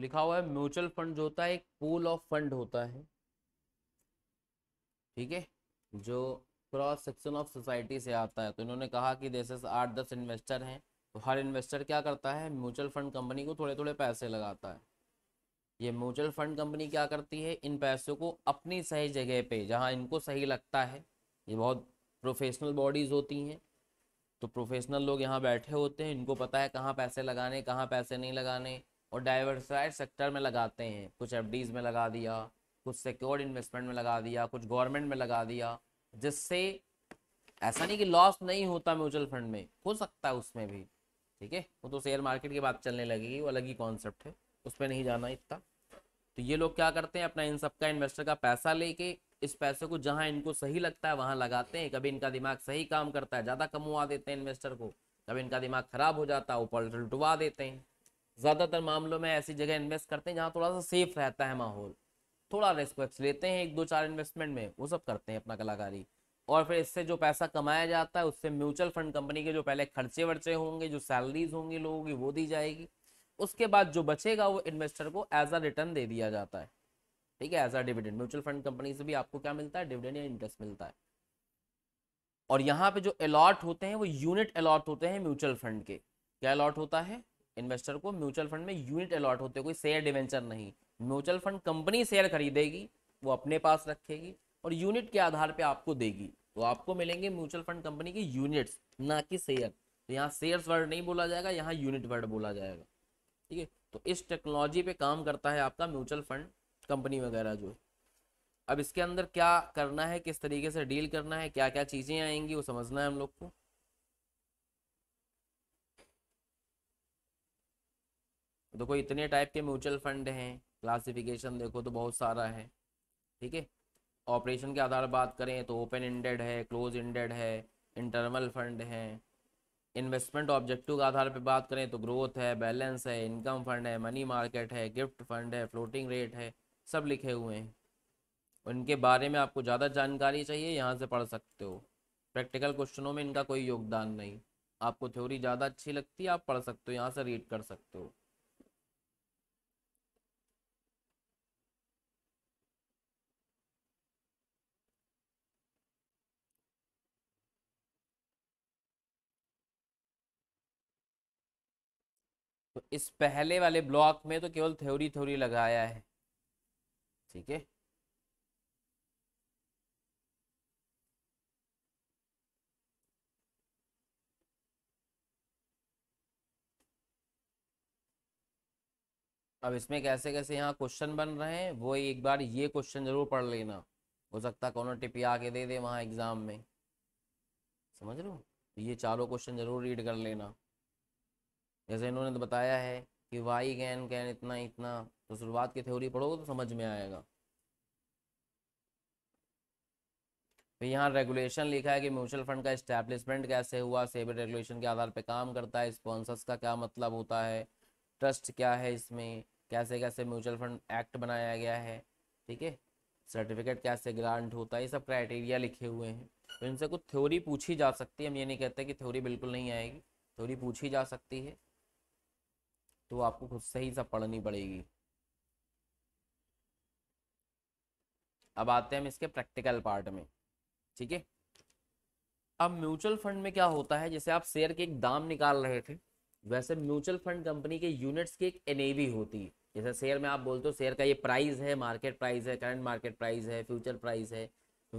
लिखा हुआ है म्यूचुअल फंड जो होता है एक पूल ऑफ फंड होता है ठीक है जो क्रॉस सेक्शन ऑफ सोसाइटी से आता है तो इन्होंने कहा कि जैसे आठ दस इन्वेस्टर हैं तो हर इन्वेस्टर क्या करता है म्यूचुअल फंड कंपनी को थोड़े थोड़े पैसे लगाता है ये म्यूचुअल फंड कंपनी क्या करती है इन पैसों को अपनी सही जगह पे जहाँ इनको सही लगता है ये बहुत प्रोफेशनल बॉडीज़ होती हैं तो प्रोफेशनल लोग यहाँ बैठे होते हैं इनको पता है कहाँ पैसे लगाने कहाँ पैसे नहीं लगाने और डाइवर्साइड सेक्टर में लगाते हैं कुछ एफ में लगा दिया कुछ सिक्योर्ड इन्वेस्टमेंट में लगा दिया कुछ गवर्नमेंट में लगा दिया जिससे ऐसा नहीं कि लॉस नहीं होता म्यूचुअल फंड में हो सकता है उसमें भी ठीक है वो तो शेयर मार्केट की बात चलने लगेगी वो अलग ही कॉन्सेप्ट है उस पर नहीं जाना इतना तो ये लोग क्या करते हैं अपना इन सब का इन्वेस्टर का पैसा लेके इस पैसे को जहां इनको सही लगता है वहां लगाते हैं कभी इनका दिमाग सही काम करता है ज़्यादा कमवा देते हैं इन्वेस्टर को कभी इनका दिमाग खराब हो जाता है ऊपर उलटवा देते हैं ज़्यादातर मामलों में ऐसी जगह इन्वेस्ट करते हैं जहाँ थोड़ा सा सेफ रहता है माहौल थोड़ा रिस्क वेक्स लेते हैं एक दो चार इन्वेस्टमेंट में वो सब करते हैं अपना कलाकारी और फिर इससे जो पैसा कमाया जाता है उससे म्यूचुअल फंड कंपनी के जो पहले खर्चे वर्चे होंगे जो सैलरीज होंगी लोगों की वो दी जाएगी उसके बाद जो बचेगा वो इन्वेस्टर को एज अ रिटर्न दे दिया जाता है ठीक है as a dividend mutual fund company से भी आपको क्या मिलता है डिविडेंड या इंटरेस्ट मिलता है और यहाँ पे जो अलॉट होते हैं वो यूनिट अलॉट होते हैं म्यूचुअल फंड के क्या अलॉट होता है इन्वेस्टर को म्यूचुअल फंड में यूनिट अलॉट होते कोई शेयर डिवेंचर नहीं म्यूचुअल फंड कंपनी शेयर खरीदेगी वो अपने पास रखेगी और यूनिट के आधार पे आपको देगी तो आपको मिलेंगे म्यूचुअल फंड कंपनी के यूनिट्स ना कि शेयर तो यहाँ शेयर्स वर्ड नहीं बोला जाएगा यहाँ यूनिट वर्ड बोला जाएगा ठीक है तो इस टेक्नोलॉजी पे काम करता है आपका म्यूचुअल फंड कंपनी वगैरह जो अब इसके अंदर क्या करना है किस तरीके से डील करना है क्या क्या चीज़ें आएंगी वो समझना है हम लोग को देखो इतने टाइप के म्यूचुअल फंड हैं क्लासिफिकेशन देखो तो बहुत सारा है ठीक है ऑपरेशन के आधार बात करें तो ओपन इंडेड है क्लोज इंडेड है इंटरनल फंड है इन्वेस्टमेंट ऑब्जेक्टिव के आधार पर बात करें तो ग्रोथ है बैलेंस है इनकम फंड है मनी मार्केट है गिफ्ट फंड है फ्लोटिंग रेट है सब लिखे हुए हैं उनके बारे में आपको ज़्यादा जानकारी चाहिए यहाँ से पढ़ सकते हो प्रैक्टिकल क्वेश्चनों में इनका कोई योगदान नहीं आपको थ्योरी ज़्यादा अच्छी लगती है आप पढ़ सकते हो यहाँ से रीड कर सकते हो इस पहले वाले ब्लॉक में तो केवल थ्योरी थ्योरी लगाया है ठीक है अब इसमें कैसे कैसे यहाँ क्वेश्चन बन रहे हैं वो एक बार ये क्वेश्चन जरूर पढ़ लेना हो सकता है कौन टिप आके दे दे वहाँ एग्जाम में समझ लो ये चारों क्वेश्चन जरूर रीड कर लेना जैसे इन्होंने तो बताया है कि वाई गैन कैन इतना इतना तो शुरुआत की थ्योरी पढ़ोगे तो समझ में आएगा तो यहाँ रेगुलेशन लिखा है कि म्यूचुअल फंड का इस्टेब्लिशमेंट कैसे हुआ सेबी रेगुलेशन के आधार पर काम करता है स्पॉन्सर्स का क्या मतलब होता है ट्रस्ट क्या है इसमें कैसे कैसे म्यूचुअल फंड एक्ट बनाया गया है ठीक है सर्टिफिकेट कैसे ग्रांट होता है ये सब क्राइटेरिया लिखे हुए हैं तो इनसे कुछ थ्योरी पूछी जा सकती है हम ये नहीं कहते कि थ्योरी बिल्कुल नहीं आएगी थ्योरी पूछी जा सकती है तो आपको खुद से सब पढ़नी पड़ेगी अब आते हैं हम इसके प्रैक्टिकल पार्ट में ठीक है अब म्यूचुअल फंड में क्या होता है जैसे आप शेयर के एक दाम निकाल रहे थे वैसे म्यूचुअल फंड कंपनी के यूनिट्स की एक एनएवी होती है जैसे शेयर में आप बोलते हो शेयर का ये प्राइस है मार्केट प्राइस है करंट मार्केट प्राइस है फ्यूचर प्राइस है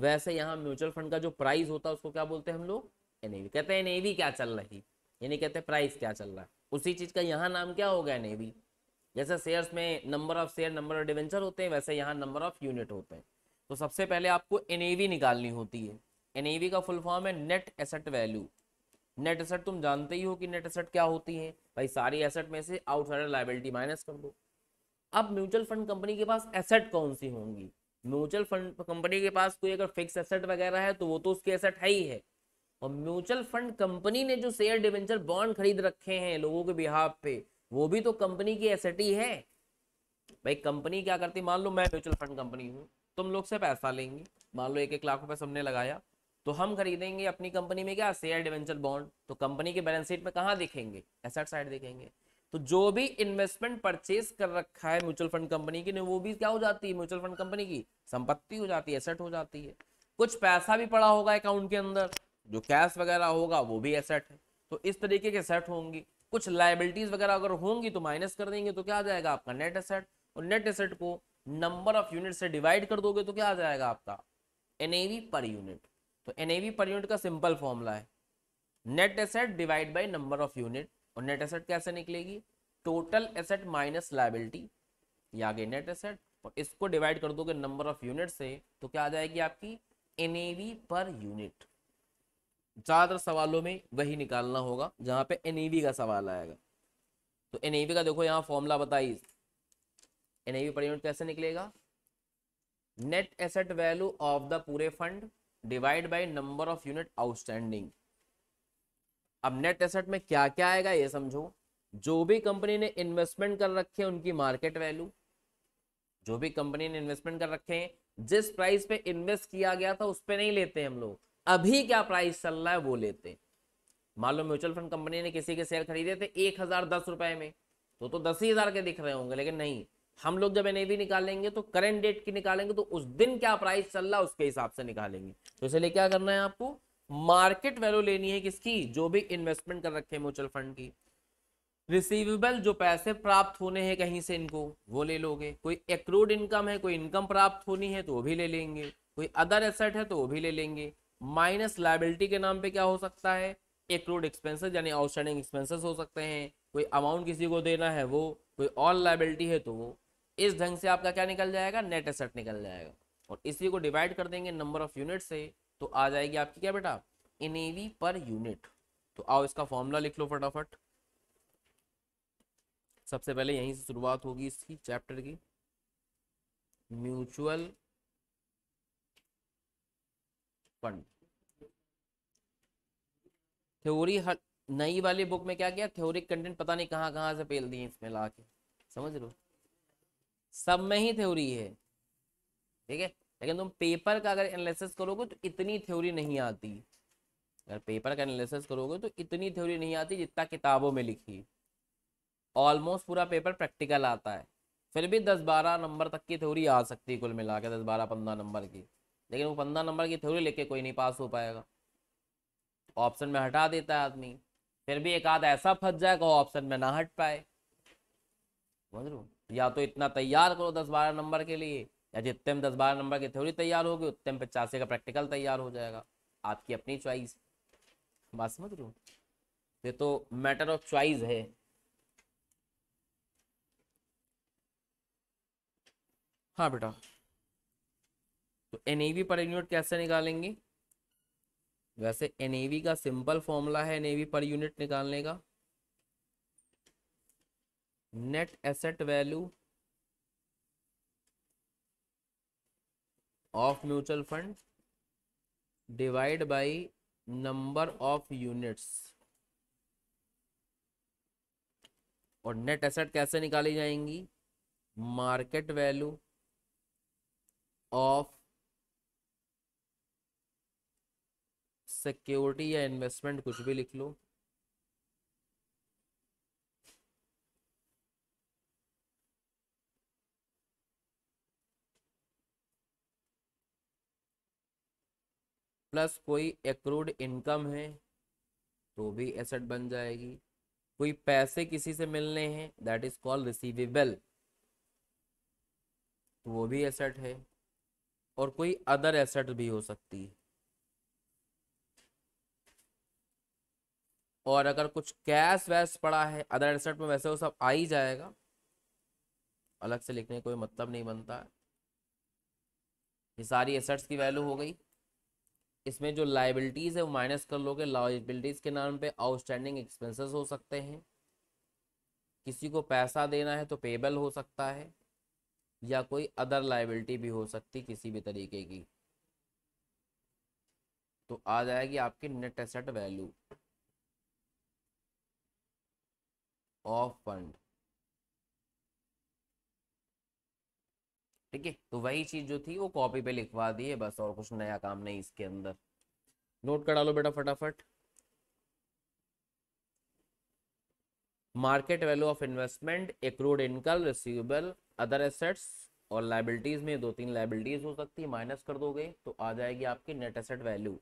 वैसे यहाँ म्यूचुअल फंड का जो प्राइस होता है उसको क्या बोलते हैं हम लोग एनएवी कहते हैं एनएवी क्या चल रही यानी कहते हैं प्राइस क्या चल रहा है उसी चीज़ का यहाँ नाम क्या हो गया नेवी जैसे शेयर्स में number of share number of debenture होते हैं वैसे यहाँ नंबर ऑफ यूनिट होते हैं तो सबसे पहले आपको एन निकालनी होती है एन का फुल फॉर्म है net asset value net asset तुम जानते ही हो कि नेट एसेट क्या होती है भाई सारी एसेट में से आउटसाइडर लाइबिलिटी माइनस कर दो अब म्यूचुअल फंड कंपनी के पास एसेट कौन सी होंगी म्यूचुअल फंड कंपनी के पास कोई अगर फिक्स एसेट वगैरह है तो वो तो उसके एसेट है ही है और म्यूचुअल फंड कंपनी ने जो शेयर डिवेंचर बॉन्ड खरीद रखे हैं लोगों के बिहाफ पे वो भी तो कंपनी की एसेट ही है भाई कंपनी क्या करती मान लो मैं म्यूचुअल फंड कंपनी हूँ तुम लोग से पैसा लेंगी मान लो एक एक लाख रुपए सबने लगाया तो हम खरीदेंगे अपनी कंपनी में क्या शेयर डिवेंचर बॉन्ड तो कंपनी के बैलेंस शीट में कहाँ दिखेंगे एसेट साइड दिखेंगे तो जो भी इन्वेस्टमेंट परचेज कर रखा है म्यूचुअल फंड कंपनी की वो भी क्या हो जाती है म्यूचुअल फंड कंपनी की संपत्ति हो जाती है एसेट हो जाती है कुछ पैसा भी पड़ा होगा अकाउंट के अंदर जो कैश वगैरह होगा वो भी एसेट है तो इस तरीके के सेट होंगी कुछ लाइबिलिटीज वगैरह अगर होंगी तो माइनस कर देंगे तो क्या आ जाएगा आपका नेट एसेट और नेट एसेट को नंबर ऑफ यूनिट से डिवाइड कर दोगे तो क्या आ जाएगा आपका एनएवी पर यूनिट तो एनएवी पर यूनिट का सिंपल फॉर्मूला है net asset divide by number of unit और नेट एसेट कैसे निकलेगी टोटल एसेट माइनस लाइबिलिटी या आगे नेट एसेट और इसको डिवाइड कर दोगे नंबर ऑफ यूनिट से तो क्या आ जाएगी आपकी एनएवी पर यूनिट ज़्यादातर सवालों में वही निकालना होगा जहां पे एन का सवाल आएगा तो एन का देखो यहाँ फॉर्मूला बताइए एन पर यूनिट कैसे निकलेगा net asset value of the पूरे fund divide by number of unit outstanding अब नेट एसेट में क्या क्या आएगा ये समझो जो भी कंपनी ने इन्वेस्टमेंट कर रखे हैं उनकी मार्केट वैल्यू जो भी कंपनी ने इन्वेस्टमेंट कर रखे हैं जिस प्राइस पे इन्वेस्ट किया गया था उस पर नहीं लेते हम लोग अभी क्या प्राइस चल रहा है वो लेते मान लो म्यूचुअल फंड कंपनी ने किसी के शेयर खरीदे थे एक हजार दस रुपए में तो तो दस ही हजार के दिख रहे होंगे लेकिन नहीं हम लोग जब एनएवी निकालेंगे तो करंट डेट की निकालेंगे तो उस दिन क्या प्राइस चल रहा है उसके हिसाब से निकालेंगे तो इसलिए क्या करना है आपको मार्केट वैल्यू लेनी है किसकी जो भी इन्वेस्टमेंट कर रखे म्यूचुअल फंड की रिसीवेबल जो पैसे प्राप्त होने हैं कहीं से इनको वो ले लोगे कोई एक्रूड इनकम है कोई इनकम प्राप्त होनी है तो वो भी ले लेंगे कोई अदर एसेट है तो वो भी ले लेंगे माइनस लाइबिलिटी के नाम पे क्या हो सकता है एक्रूड एक्सपेंसेस यानी आउटस्टैंडिंग एक्सपेंसेस हो सकते हैं कोई अमाउंट किसी को देना है वो कोई ऑल लाइबिलिटी है तो वो इस ढंग से आपका क्या निकल जाएगा नेट एसेट निकल जाएगा और इसी को डिवाइड कर देंगे नंबर ऑफ यूनिट से तो आ जाएगी आपकी क्या बेटा इन पर यूनिट तो आओ इसका फॉर्मूला लिख लो फटाफट सबसे पहले यहीं से शुरुआत होगी इसकी चैप्टर की म्यूचुअल फंड थ्योरी हर नई वाली बुक में क्या किया थ्योरी कंटेंट पता नहीं कहाँ कहाँ से पेल दिए इसमें ला के समझ लो सब में ही थ्योरी है ठीक है लेकिन तुम पेपर का अगर एनालिसिस करोगे तो इतनी थ्योरी नहीं आती अगर पेपर का एनालिसिस करोगे तो इतनी थ्योरी नहीं आती जितना किताबों में लिखी ऑलमोस्ट पूरा पेपर प्रैक्टिकल आता है फिर भी दस बारह नंबर तक की थ्योरी आ सकती है कुल मिला के दस बारह पंद्रह नंबर की लेकिन वो पंद्रह नंबर की थ्योरी लेके कोई नहीं पास हो पाएगा ऑप्शन में हटा देता है आदमी फिर भी एक आध ऐसा फंस जाए कि ऑप्शन में ना हट पाए समझ लो या तो इतना तैयार करो दस बारह नंबर के लिए या जितने में दस बारह नंबर की थ्योरी तैयार होगी उतने में पचासी का प्रैक्टिकल तैयार हो जाएगा आपकी अपनी च्वाइस बात समझ लो ये तो मैटर ऑफ च्वाइस है हाँ बेटा तो एन पर यूनिट कैसे निकालेंगे वैसे एन का सिंपल फॉर्मूला है एन पर यूनिट निकालने का net asset value of mutual fund divide by number of units और नेट एसेट कैसे निकाली जाएंगी मार्केट वैल्यू ऑफ सिक्योरिटी या इन्वेस्टमेंट कुछ भी लिख लो प्लस कोई एक्रूड इनकम है तो भी एसेट बन जाएगी कोई पैसे किसी से मिलने हैं दैट इज कॉल्ड रिसीवेबल तो वो भी एसेट है और कोई अदर एसेट भी हो सकती है और अगर कुछ कैश वैश पड़ा है अदर एसेट में वैसे वो सब आ ही जाएगा अलग से लिखने कोई मतलब नहीं बनता है ये सारी एसेट्स की वैल्यू हो गई इसमें जो लाइबिलिटीज़ है वो माइनस कर लोगे लाइबिलिटीज़ के नाम पे आउटस्टैंडिंग एक्सपेंसेस हो सकते हैं किसी को पैसा देना है तो पेबल हो सकता है या कोई अदर लाइबिलिटी भी हो सकती किसी भी तरीके की तो आ जाएगी आपकी net asset value of fund ठीक है तो वही चीज जो थी वो कॉपी पे लिखवा दी है बस और कुछ नया काम नहीं इसके अंदर नोट करा लो बेटा फटाफट market value of investment accrued income receivable other assets और लाइबिलिटीज में दो तीन लाइबिलिटीज हो सकती है माइनस कर दोगे तो आ जाएगी आपकी नेट एसेट वैल्यू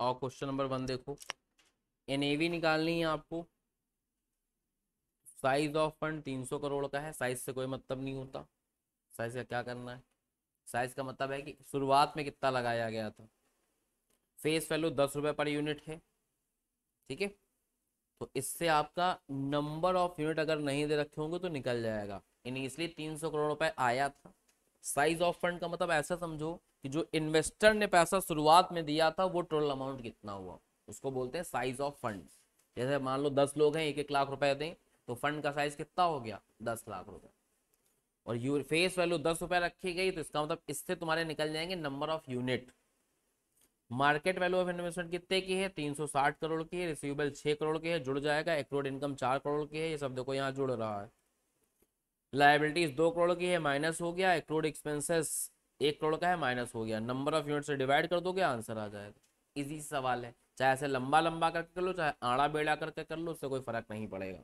और क्वेश्चन नंबर वन देखो एन निकालनी है आपको साइज ऑफ फंड 300 करोड़ का है साइज से कोई मतलब नहीं होता साइज का क्या करना है साइज का मतलब है कि शुरुआत में कितना लगाया गया था फेस वैल्यू दस रुपये पर यूनिट है ठीक है तो इससे आपका नंबर ऑफ यूनिट अगर नहीं दे रखे होंगे तो निकल जाएगा यानी इसलिए 300 करोड़ रुपए आया था साइज ऑफ फंड का मतलब ऐसा समझो कि जो इन्वेस्टर ने पैसा शुरुआत में दिया था वो टोटल अमाउंट कितना हुआ उसको बोलते हैं साइज ऑफ फंड जैसे मान लो दस लोग हैं एक एक लाख रुपए दें तो फंड का साइज कितना हो गया दस लाख रुपए और यू फेस वैल्यू दस रुपए रखी गई तो इसका मतलब इससे तुम्हारे निकल जाएंगे number of unit market value of investment कितने की है 360 करोड़ की है रिसीवेबल 6 करोड़ की है जुड़ जाएगा एक्रोड इनकम 4 करोड़ की है ये सब देखो यहाँ जुड़ रहा है लाइबिलिटीज दो करोड़ की है माइनस हो गया एक्रोड एक्सपेंसेस एक करोड़ का है माइनस हो गया नंबर ऑफ यूनिट से डिवाइड कर दोगे आंसर आ जाएगा इजी सवाल है चाहे ऐसे लंबा लंबा करके कर लो चाहे आड़ा बेड़ा करके कर लो उससे कोई फर्क नहीं पड़ेगा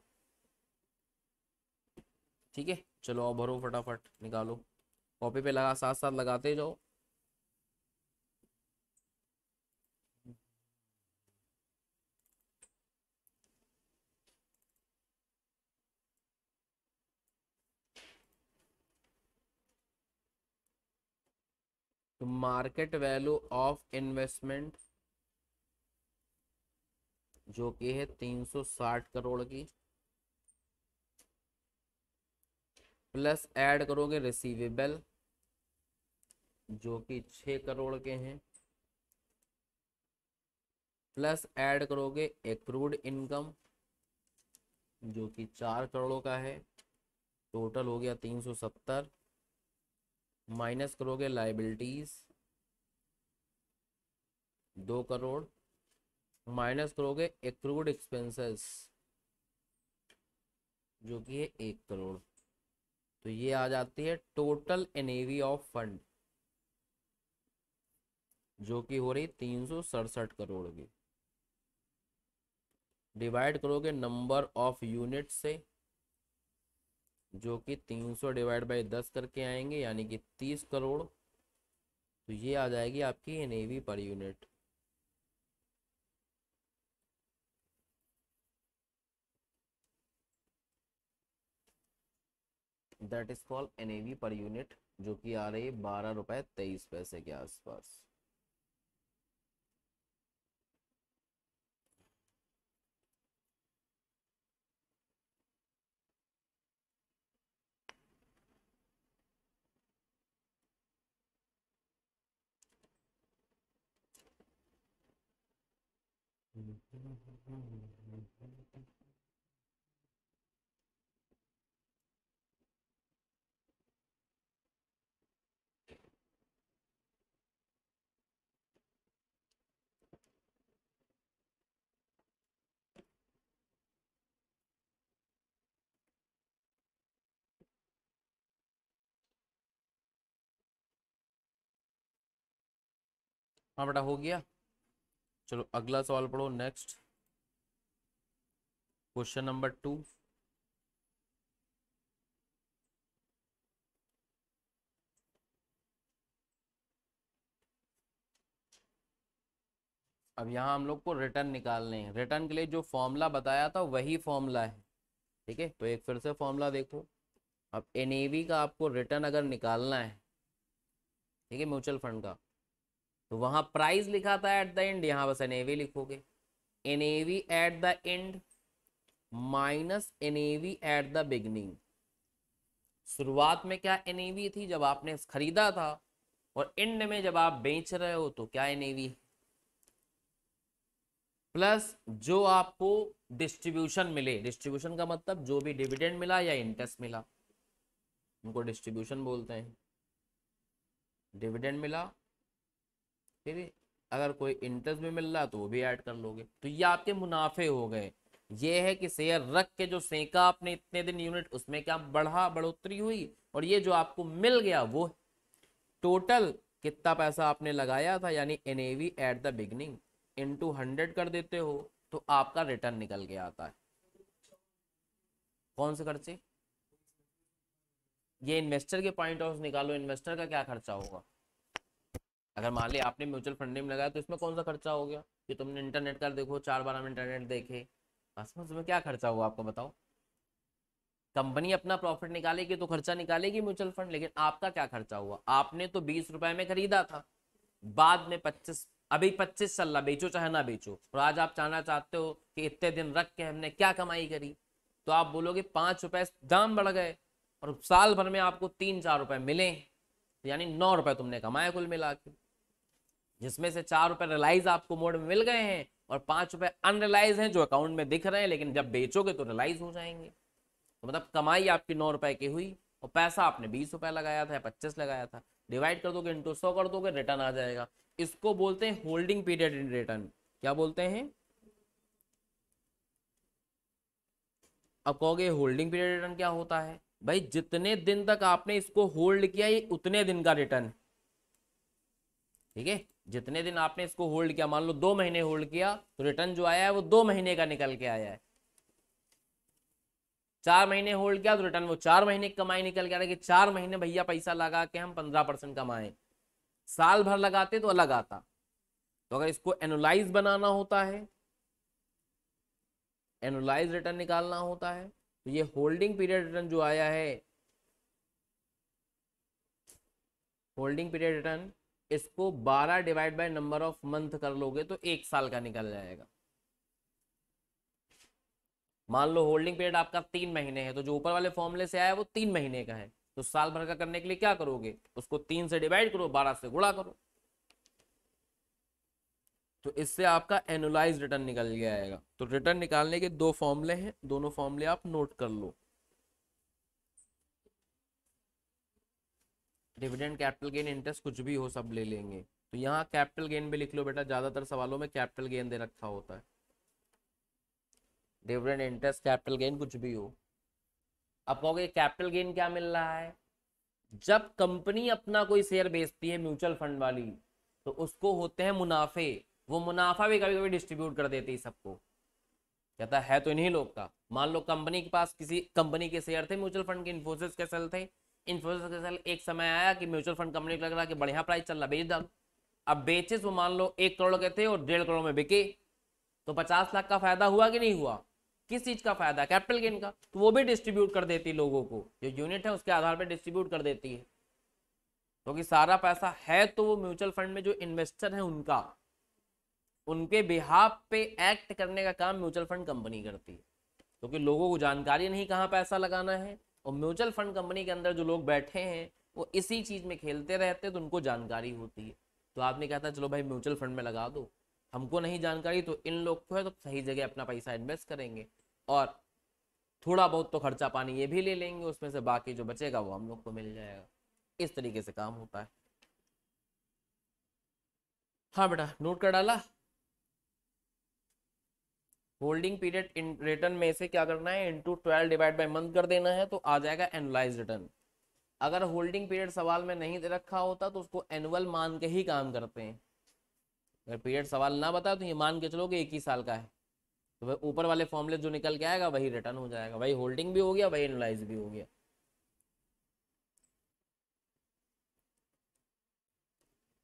ठीक है चलो भरो फटाफट निकालो कॉपी पे लगा साथ साथ लगाते जाओ तो मार्केट वैल्यू ऑफ इन्वेस्टमेंट जो कि है 360 करोड़ की प्लस ऐड करोगे रिसीवेबल जो कि 6 करोड़ के हैं प्लस ऐड करोगे एक्रूड इनकम जो कि चार करोड़ का है टोटल हो गया तीन सौ सत्तर माइनस करोगे लाइबिलिटीज दो करोड़ माइनस करोगे एक्रूड एक्सपेंसेस जो कि है एक करोड़ तो ये आ जाती है टोटल एनएवी ऑफ फंड जो कि हो रही तीन सौ सड़सठ करोड़ की डिवाइड करोगे नंबर ऑफ यूनिट से जो कि 300 डिवाइड बाई दस करके आएंगे यानी कि 30 करोड़ तो ये आ जाएगी आपकी N per unit that is called N per unit जो कि आ रही है बारह रुपए तेईस पैसे के आसपास हाँ बेटा हो गया चलो अगला सवाल पढ़ो नेक्स्ट क्वेश्चन नंबर टू अब यहाँ हम लोग को रिटर्न निकालने हैं रिटर्न के लिए जो फॉर्मूला बताया था वही फॉर्मूला है ठीक है तो एक फिर से फॉर्मूला देखो अब एनएवी का आपको रिटर्न अगर निकालना है ठीक है म्यूचुअल फंड का तो वहां प्राइस लिखा था एट द एंड यहाँ बस एन लिखोगे N at the end minus N at the beginning शुरुआत में क्या एन थी जब आपने खरीदा था और एंड में जब आप बेच रहे हो तो क्या एन है प्लस जो आपको डिस्ट्रीब्यूशन मिले डिस्ट्रीब्यूशन का मतलब जो भी डिविडेंड मिला या इंटरेस्ट मिला उनको डिस्ट्रीब्यूशन बोलते हैं डिविडेंड मिला ठीक है अगर कोई इंटरेस्ट भी मिल रहा तो वो भी ऐड कर लोगे तो ये आपके मुनाफे हो गए ये है कि शेयर रख के जो सेंका आपने इतने दिन यूनिट उसमें क्या बढ़ा बढ़ोतरी हुई और ये जो आपको मिल गया वो टोटल कितना पैसा आपने लगाया था यानी N at the beginning in hundred कर देते हो तो आपका रिटर्न निकल गया आता है कौन से खर्चे ये इन्वेस्टर के पॉइंट ऑफ निकालो इन्वेस्टर का क्या खर्चा होगा अगर मान ली आपने म्यूचुअल फंड में लगाया तो इसमें कौन सा खर्चा हो गया कि तुमने इंटरनेट कर देखो चार बार हम इंटरनेट देखे उसमें में क्या खर्चा हुआ आपको बताओ कंपनी अपना प्रॉफिट निकालेगी तो खर्चा निकालेगी म्यूचुअल फंड लेकिन आपका क्या खर्चा हुआ आपने तो बीस रुपए में खरीदा था बाद में पच्चीस अभी पच्चीस रहा बेचो चाहे ना बेचो और आज आप चाहना चाहते हो कि इतने दिन रख के हमने क्या कमाई करी तो आप बोलोगे पांच रुपए दाम बढ़ गए और साल भर में आपको तीन चार रुपए मिले यानी नौ रुपए तुमने कमाया कुल मिला के जिसमें से चार रुपए रिलाइज आपको मोड में मिल गए हैं और पांच रुपए अनरिलाइज हैं जो अकाउंट में दिख रहे हैं लेकिन जब बेचोगे तो रिलाइज हो जाएंगे तो मतलब कमाई आपकी नौ रुपए की हुई और पैसा आपने बीस रुपए लगाया था या पच्चीस लगाया था डिवाइड कर दोगे इंटू सौ कर दोगे रिटर्न आ जाएगा इसको बोलते हैं होल्डिंग पीरियड इन रिटर्न क्या बोलते हैं अब कहोगे होल्डिंग पीरियड रिटर्न क्या होता है भाई जितने दिन तक आपने इसको होल्ड किया ये उतने दिन का रिटर्न ठीक है जितने दिन आपने इसको होल्ड किया मान लो दो महीने होल्ड किया तो रिटर्न जो आया है वो दो महीने का निकल के आया है चार महीने होल्ड किया तो रिटर्न वो चार महीने की कमाई निकल के आ रहा है कि चार महीने भैया पैसा लगा के हम पंद्रह परसेंट कमाएं साल भर लगाते तो अलग आता तो अगर इसको एनोलाइज बनाना होता है एनोलाइज रिटर्न निकालना होता है तो ये होल्डिंग पीरियड रिटर्न जो आया है होल्डिंग पीरियड रिटर्न इसको 12 divide by number of month कर लोगे तो एक साल का निकल जाएगा मान लो होल्डिंग पीरियड आपका तीन महीने है तो जो ऊपर वाले फॉर्मूले से आया वो तीन महीने का है तो साल भर का करने के लिए क्या करोगे उसको तीन से डिवाइड करो बारह से गुड़ा करो तो इससे आपका एनुलाइज रिटर्न निकल गया आएगा तो रिटर्न निकालने के दो फॉर्मूले हैं दोनों फॉर्मूले आप नोट कर लो डिविडेंड कैपिटल गेन इंटरेस्ट कुछ भी हो सब ले लेंगे तो यहाँ कैपिटल गेन भी लिख लो बेटा ज्यादातर सवालों में कैपिटल गेन दे रखा होता है डिविडेंड इंटरेस्ट कैपिटल गेन कुछ भी हो अब कहोगे कैपिटल गेन क्या मिल रहा है जब कंपनी अपना कोई शेयर बेचती है म्यूचुअल फंड वाली तो उसको होते हैं मुनाफे वो मुनाफा भी कभी कभी डिस्ट्रीब्यूट कर देती है सबको कहता है तो इन्हीं लोग का मान लो कंपनी के पास किसी कंपनी के शेयर थे म्यूचुअल फंड के इन्फोसिस के सेल थे साथ एक समय आया कि म्यूचुअल फंड कंपनी को लग रहा कि बढ़िया प्राइस चल रहा बेच डालो अब बेचे तो मान लो एक करोड़ के थे और डेढ़ करोड़ में बिके तो पचास लाख का फायदा हुआ कि नहीं हुआ किस चीज का फायदा कैपिटल गेन का तो वो भी डिस्ट्रीब्यूट कर देती लोगों को जो यूनिट है उसके आधार पर डिस्ट्रीब्यूट कर देती है क्योंकि तो सारा पैसा है तो वो म्यूचुअल फंड में जो इन्वेस्टर है उनका उनके बिहाफ पे एक्ट करने का काम म्यूचुअल फंड कंपनी करती है क्योंकि तो लोगों को जानकारी नहीं कहाँ पैसा लगाना है और म्यूचुअल फंड कंपनी के अंदर जो लोग बैठे हैं वो इसी चीज़ में खेलते रहते हैं तो उनको जानकारी होती है तो आपने कहा था चलो भाई म्यूचुअल फंड में लगा दो हमको नहीं जानकारी तो इन लोग को है तो सही जगह अपना पैसा इन्वेस्ट करेंगे और थोड़ा बहुत तो खर्चा पानी ये भी ले लेंगे उसमें से बाकी जो बचेगा वो हम लोग को मिल जाएगा इस तरीके से काम होता है हाँ बेटा नोट कर डाला होल्डिंग पीरियड इन रिटर्न में से क्या करना है into twelve divide by month कर देना है तो आ जाएगा एनुलाइज रिटर्न अगर होल्डिंग पीरियड सवाल में नहीं दे रखा होता तो उसको एनुअल मान के ही काम करते हैं अगर पीरियड सवाल ना बताए तो ये मान के चलोगे एक ही साल का है तो वह ऊपर वाले फॉर्मूले जो निकल के आएगा वही रिटर्न हो जाएगा वही होल्डिंग भी हो गया वही एनुलाइज भी हो गया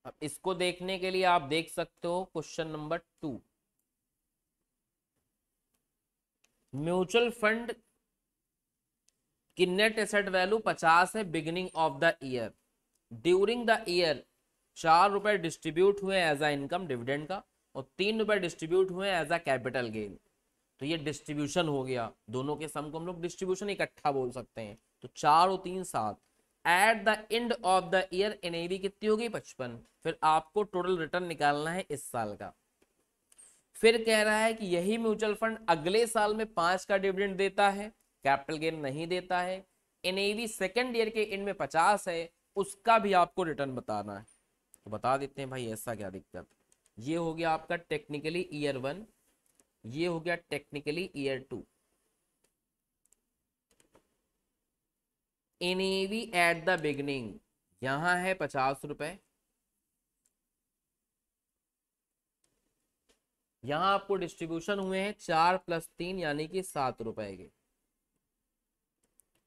अब इसको देखने के लिए आप देख सकते हो question number two mutual fund की नेट एसेट वैल्यू पचास है beginning of the year during the year चार रुपए डिस्ट्रीब्यूट हुए एज अ इनकम डिविडेंड का और तीन रुपए डिस्ट्रीब्यूट हुए एज अ कैपिटल गेन तो ये डिस्ट्रीब्यूशन हो गया दोनों के सम को हम लोग डिस्ट्रीब्यूशन इकट्ठा बोल सकते हैं तो चार और तीन सात at the end of the year NAV कितनी होगी पचपन फिर आपको टोटल रिटर्न निकालना है इस साल का फिर कह रहा है कि यही म्यूचुअल फंड अगले साल में पांच का डिविडेंड देता है कैपिटल गेन नहीं देता है एनएवी सेकेंड ईयर के एंड में पचास है उसका भी आपको रिटर्न बताना है तो बता देते हैं भाई ऐसा क्या दिक्कत ये हो गया आपका टेक्निकली ईयर वन ये हो गया technically year two NAV at the beginning यहां है पचास रुपए यहां आपको डिस्ट्रीब्यूशन हुए हैं चार प्लस तीन यानी कि सात रुपए के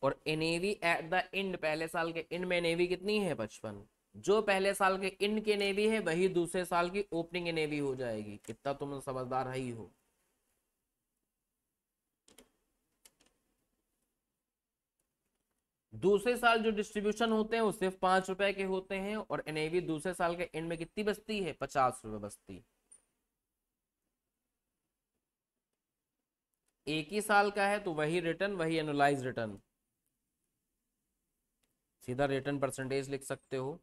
और एनेवी एट द इंड पहले साल के इंड में एनएवी कितनी है पचपन जो पहले साल के इंड के नेवी है वही दूसरे साल की ओपनिंग नेवी हो जाएगी कितना तुम समझदार ही हो दूसरे साल जो डिस्ट्रीब्यूशन होते हैं वो सिर्फ पांच रुपए के होते हैं और एनएवी दूसरे साल के एंड में कितनी बचती है पचास रुपए बचती है एक ही साल का है तो वही रिटर्न वही एनालाइज रिटर्न सीधा रिटर्न परसेंटेज लिख सकते हो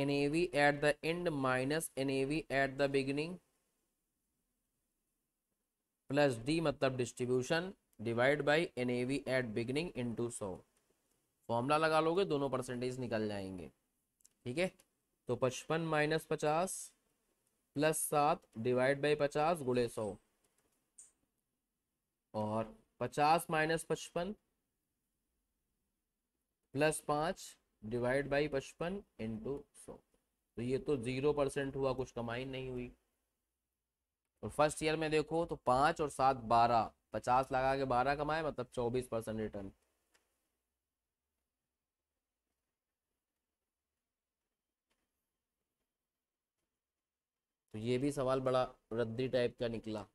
N at the end minus N at the beginning plus D मतलब distribution divide by NAV at beginning into सौ फॉर्मूला लगा लोगे दोनों परसेंटेज निकल जाएंगे ठीक है तो पचपन माइनस पचास प्लस सात डिवाइड बाई पचास गुड़े सौ और पचास माइनस पचपन प्लस पाँच डिवाइड बाई पचपन इंटू सौ तो ये तो जीरो परसेंट हुआ कुछ कमाई नहीं हुई और फर्स्ट ईयर में देखो तो पाँच और सात बारह पचास लगा के बारह कमाए मतलब चौबीस परसेंट रिटर्न तो ये भी सवाल बड़ा रद्दी टाइप का निकला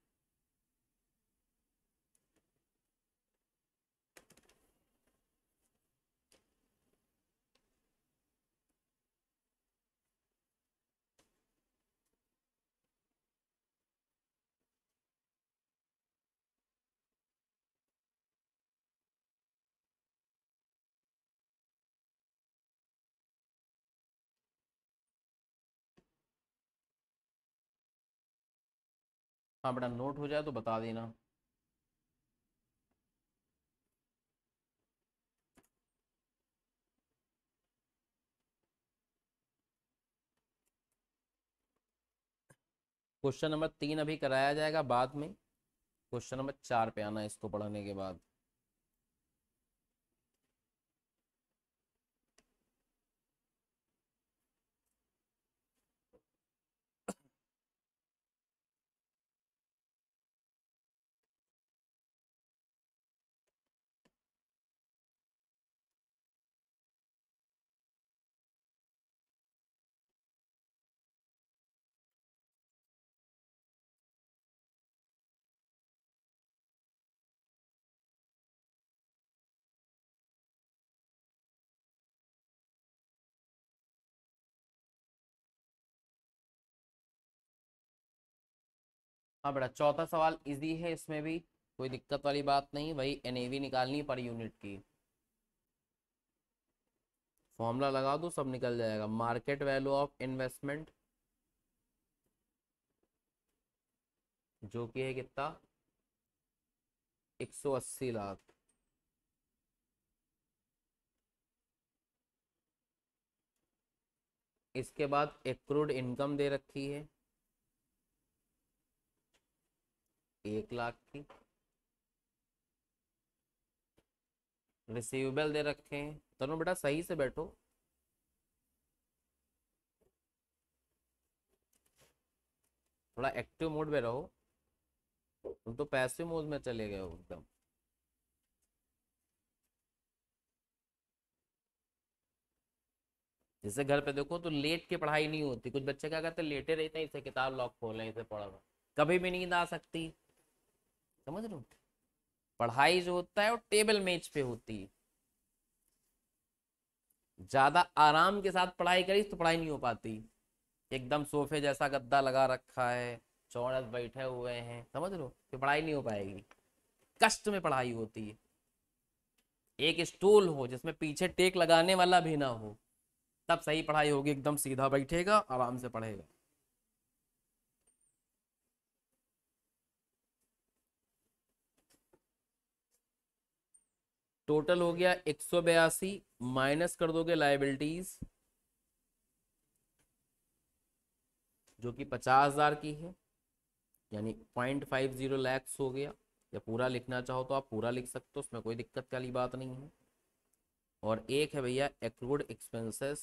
हाँ बेटा नोट हो जाए तो बता देना क्वेश्चन नंबर तीन अभी कराया जाएगा बाद में क्वेश्चन नंबर चार पे आना इसको पढ़ने के बाद हाँ बेटा चौथा सवाल इजी है इसमें भी कोई दिक्कत वाली बात नहीं वही एन निकालनी पर यूनिट की फॉर्मूला लगा दो सब निकल जाएगा मार्केट वैल्यू ऑफ इन्वेस्टमेंट जो कि है कितना 180 लाख इसके बाद एक इनकम दे रखी है एक लाख की रिसीवेबल दे रखे हैं दोनों बेटा सही से बैठो थोड़ा एक्टिव मोड में रहो तुम तो पैसे मोड में चले गए हो एकदम जैसे घर पे देखो तो लेट के पढ़ाई नहीं होती कुछ बच्चे क्या करते लेटे रहते हैं इसे किताब लॉक खोल खोले इसे पढ़ा कभी भी नींद आ सकती समझ लो पढ़ाई जो होता है वो टेबल मेज पे होती है ज्यादा आराम के साथ पढ़ाई करी तो पढ़ाई नहीं हो पाती एकदम सोफे जैसा गद्दा लगा रखा है चौड़स बैठे हुए हैं समझ लो कि पढ़ाई नहीं हो पाएगी कष्ट में पढ़ाई होती है एक स्टूल हो जिसमें पीछे टेक लगाने वाला भी ना हो तब सही पढ़ाई होगी एकदम सीधा बैठेगा आराम से पढ़ेगा टोटल हो गया एक सौ बयासी माइनस कर दोगे लाइबिलिटीज जो कि पचास हजार की है यानी पॉइंट फाइव जीरो लैक्स हो गया या पूरा लिखना चाहो तो आप पूरा लिख सकते हो उसमें कोई दिक्कत वाली बात नहीं है और एक है भैया एक्रूड एक्सपेंसेस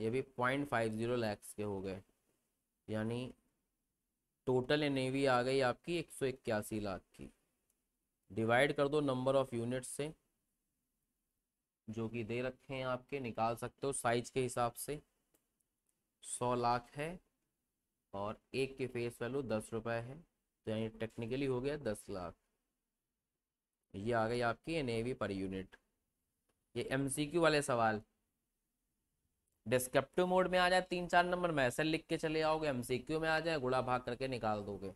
ये भी पॉइंट फाइव जीरो लैक्स के हो गए यानी टोटल एन आ गई आपकी एक सौ इक्यासी लाख की डिवाइड कर दो नंबर ऑफ यूनिट से जो कि दे रखे हैं आपके निकाल सकते हो साइज के हिसाब से सौ लाख है और एक के फेस वैल्यू दस रुपए है तो यानी टेक्निकली हो गया दस लाख ये आ गई आपकी एन पर यूनिट ये एमसीक्यू वाले सवाल डिस्क्रिप्टिव मोड में आ जाए तीन चार नंबर में ऐसे लिख के चले आओगे एमसीक्यू में आ जाए गुड़ा भाग करके निकाल दोगे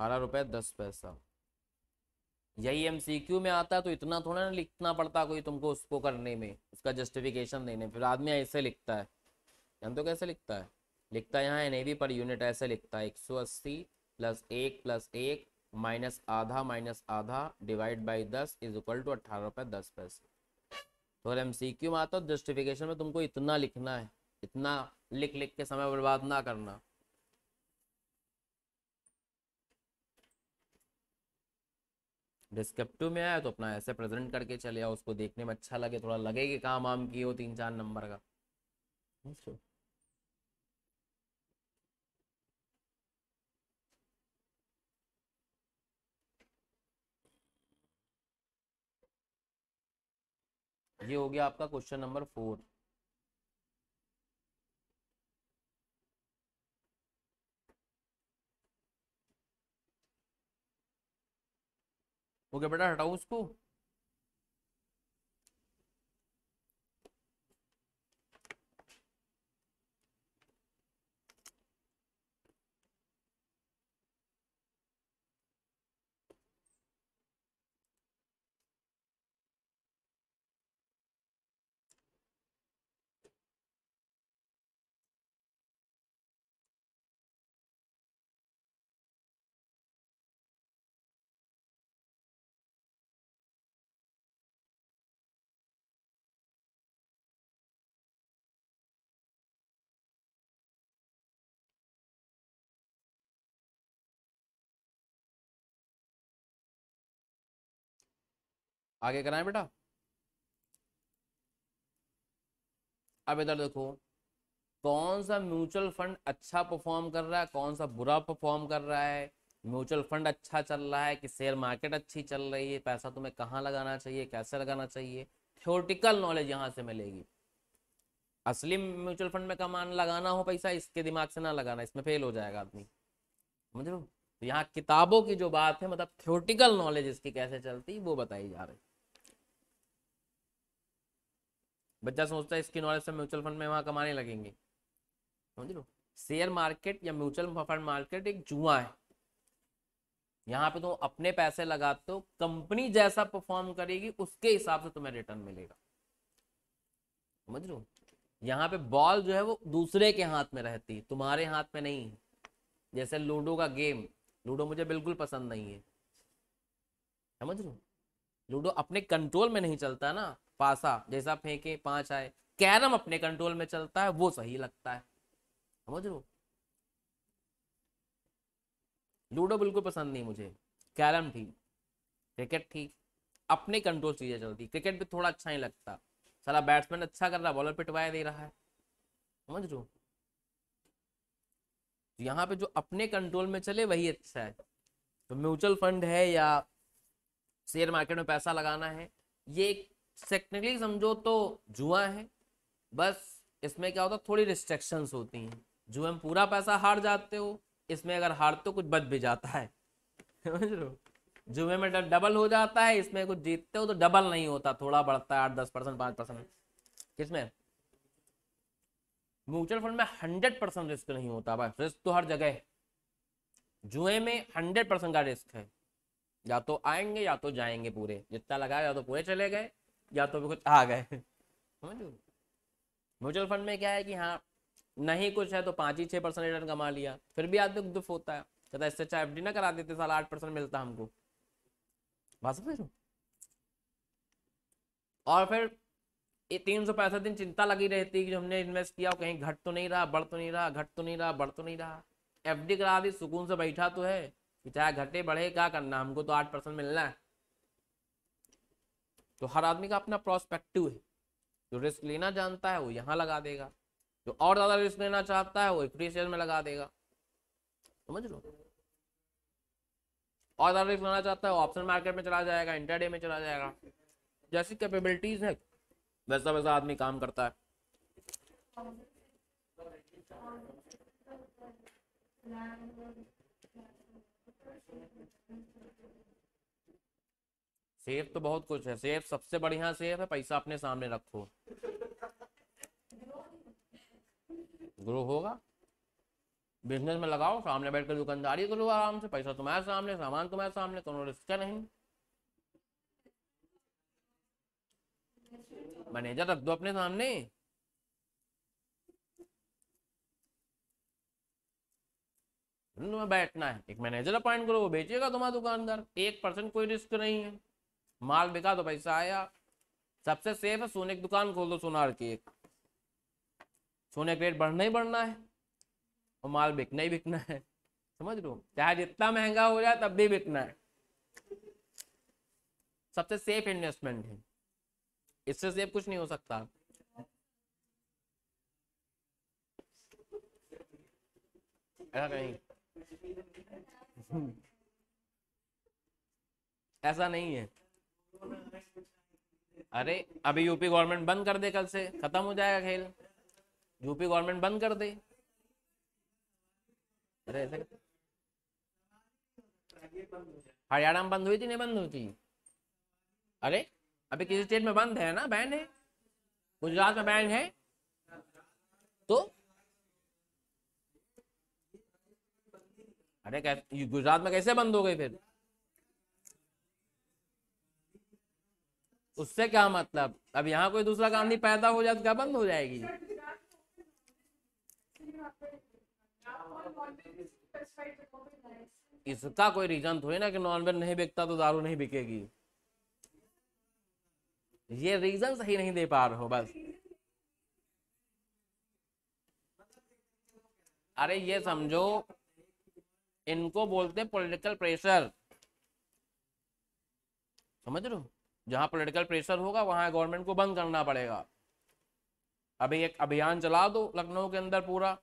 अठारह रुपये दस पैसा यही एम सी क्यू में आता है तो इतना थोड़ा ना लिखना पड़ता कोई तुमको उसको करने में उसका जस्टिफिकेशन देने फिर आदमी ऐसे लिखता है यहाँ तो कैसे लिखता है लिखता है यहाँ एन पर यूनिट ऐसे लिखता है एक सौ अस्सी प्लस एक प्लस एक माइनस आधा माइनस आधा डिवाइड बाई दस इज इक्वल टू अट्ठारह रुपये दस पैसे तो एम सी क्यू में आता है जस्टिफिकेशन तो में तुमको इतना लिखना है इतना लिख लिख के समय बर्बाद ना करना डिस्क्रिप्टिव में आया तो अपना ऐसे प्रेजेंट करके चले आओ उसको देखने में अच्छा लगे थोड़ा लगे कि काम वाम की हो तीन चार नंबर का अच्छा। ये हो गया आपका क्वेश्चन नंबर फोर वो क्या बेटा हटाओ उसको आगे कराएं बेटा अब इधर देखो कौन सा म्यूचुअल फंड अच्छा परफॉर्म कर रहा है कौन सा बुरा परफॉर्म कर रहा है म्यूचुअल फंड अच्छा चल रहा है कि शेयर मार्केट अच्छी चल रही है पैसा तुम्हें कहाँ लगाना चाहिए कैसे लगाना चाहिए थ्योरटिकल नॉलेज यहाँ से मिलेगी असली म्यूचुअल फंड में कमान लगाना हो पैसा इसके दिमाग से ना लगाना इसमें फेल हो जाएगा आदमी समझ लो तो यहाँ किताबों की जो बात है मतलब थ्योरटिकल नॉलेज इसकी कैसे चलती वो बताई जा रही बच्चा सोचता है इसकी नॉलेज से म्यूचुअल फंड में वहाँ कमाने लगेंगे समझ लो शेयर मार्केट या म्यूचुअल फंड मार्केट एक जुआ है यहाँ पे तुम तो अपने पैसे लगाते हो कंपनी जैसा परफॉर्म करेगी उसके हिसाब से तुम्हें रिटर्न मिलेगा समझ लो यहाँ पे बॉल जो है वो दूसरे के हाथ में रहती है तुम्हारे हाथ में नहीं जैसे लूडो का गेम लूडो मुझे बिल्कुल पसंद नहीं है समझ लो लूडो अपने कंट्रोल में नहीं चलता ना पासा जैसा फेंके पांच आए कैरम अपने कंट्रोल में चलता है वो सही लगता है समझ लो लूडो बिल्कुल पसंद नहीं मुझे कैरम ठीक क्रिकेट ठीक अपने कंट्रोल चीजें चलती क्रिकेट भी थोड़ा अच्छा ही लगता सारा बैट्समैन अच्छा कर रहा बॉलर पिटवाया दे रहा है समझ लो तो यहाँ पे जो अपने कंट्रोल में चले वही अच्छा है तो म्यूचुअल फंड है या शेयर मार्केट में पैसा लगाना है ये एक टेक्निकली समझो तो जुआ है बस इसमें क्या होता थोड़ी रिस्ट्रिक्शंस होती हैं जुए में पूरा पैसा हार जाते हो इसमें अगर हार तो कुछ बच भी जाता है समझ लो जुए में डबल हो जाता है इसमें कुछ जीतते हो तो डबल नहीं होता थोड़ा बढ़ता है आठ दस परसेंट पाँच परसेंट किसमें म्यूचुअल फंड में हंड्रेड परसेंट रिस्क नहीं होता भाई रिस्क तो हर जगह है जुए में हंड्रेड परसेंट का रिस्क है या तो आएंगे या तो जाएंगे पूरे जितना लगाया या तो पूरे चले गए या तो भी कुछ आ गए समझो म्यूचुअल फंड में क्या है कि हाँ नहीं कुछ है तो पाँच ही छः परसेंट रिटर्न कमा लिया फिर भी आदमी दुख होता है कहता इससे अच्छा एफ ना करा देते साल आठ परसेंट मिलता हमको बात समझ और फिर ये तीन सौ पैंसठ दिन चिंता लगी रहती कि जो हमने इन्वेस्ट किया कहीं घट तो नहीं रहा बढ़ तो नहीं रहा घट तो नहीं रहा बढ़ तो नहीं रहा एफ करा दी सुकून से बैठा तो है कि चाहे घटे बढ़े क्या करना हमको तो आठ परसेंट मिलना है तो हर आदमी का अपना प्रोस्पेक्टिव है जो रिस्क लेना जानता है वो यहाँ लगा देगा जो और ज़्यादा रिस्क लेना चाहता है वो इक्विटी शेयर में लगा देगा समझ लो और ज़्यादा रिस्क लेना चाहता है वो ऑप्शन मार्केट में चला जाएगा इंटरडे में चला जाएगा जैसी कैपेबिलिटीज़ है वैसा वैसा आदमी काम करता है Thank you. सेफ तो बहुत कुछ है सेफ सबसे बढ़िया सेफ है पैसा अपने सामने रखो ग्रो होगा बिजनेस में लगाओ सामने बैठकर दुकानदारी करो आराम से पैसा तुम्हारे सामने सामान तुम्हारे सामने कोनो रिस्क नहीं मैनेजर रख दो अपने सामने बैठना है एक मैनेजर अपॉइंट करो वो बेचेगा तुम्हारा दुकानदार एक परसेंट कोई रिस्क नहीं है माल बिका तो पैसा आया सबसे सेफ है सोने की दुकान खोल दो सोनार की एक सोने का रेट बढ़ना ही बढ़ना है और माल बिकना ही बिकना है समझ लो चाहे जितना महंगा हो जाए तब भी बिकना है सबसे सेफ इन्वेस्टमेंट है इससे सेफ कुछ नहीं हो सकता ऐसा नहीं ऐसा नहीं है अरे अभी यूपी गवर्नमेंट बंद कर दे कल से खत्म हो जाएगा खेल यूपी गवर्नमेंट बंद कर दे अरे हरियाणा में बंद हुई थी नहीं बंद हुई थी अरे अभी किसी स्टेट में बंद है ना बैन है गुजरात में बैन है तो अरे गुजरात में कैसे बंद हो गए फिर उससे क्या मतलब अब यहाँ कोई दूसरा गांधी पैदा हो जाए तो क्या बंद हो जाएगी इसका कोई रीजन थोड़ी ना कि नॉनवेज नहीं बिकता तो दारू नहीं बिकेगी ये रीजन सही नहीं दे पा रहे हो बस अरे ये समझो इनको बोलते पॉलिटिकल प्रेशर समझ रहे हो जहां पॉलिटिकल प्रेशर होगा वहां गवर्नमेंट को बंद करना पड़ेगा अभी एक अभियान चला दो लखनऊ के अंदर पूरा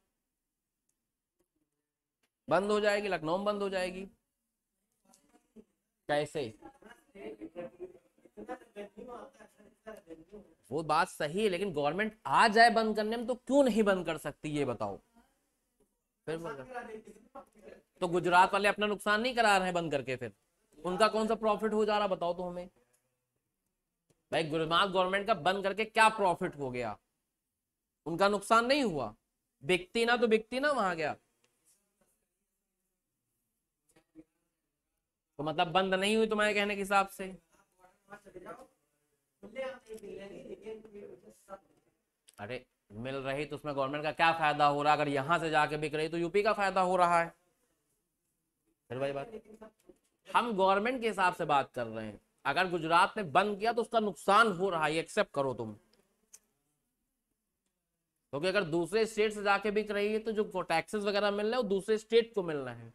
बंद हो जाएगी लखनऊ में बंद हो जाएगी कैसे वो बात सही है लेकिन गवर्नमेंट आ जाए बंद करने में तो क्यों नहीं बंद कर सकती ये बताओ फिर तो गुजरात वाले अपना नुकसान नहीं करा रहे हैं बंद करके फिर उनका कौन सा प्रॉफिट हो जा रहा बताओ तो हमें भाई गुजरात गवर्नमेंट का बंद करके क्या प्रॉफिट हो गया उनका नुकसान नहीं हुआ बिकती ना तो बिकती ना वहां गया तो मतलब बंद नहीं हुई तुम्हारे कहने के हिसाब से अरे मिल रही तो उसमें गवर्नमेंट का क्या फायदा हो रहा है अगर यहाँ से जाके बिक रही तो यूपी का फायदा हो रहा है फिर भाई बात हम गवर्नमेंट के हिसाब से बात कर रहे हैं अगर गुजरात ने बंद किया तो उसका नुकसान हो रहा है एक्सेप्ट करो तुम क्योंकि तो अगर दूसरे स्टेट से जाके बिक रही है तो जो टैक्सेस वगैरह मिल रहे हैं वो दूसरे स्टेट को मिलना है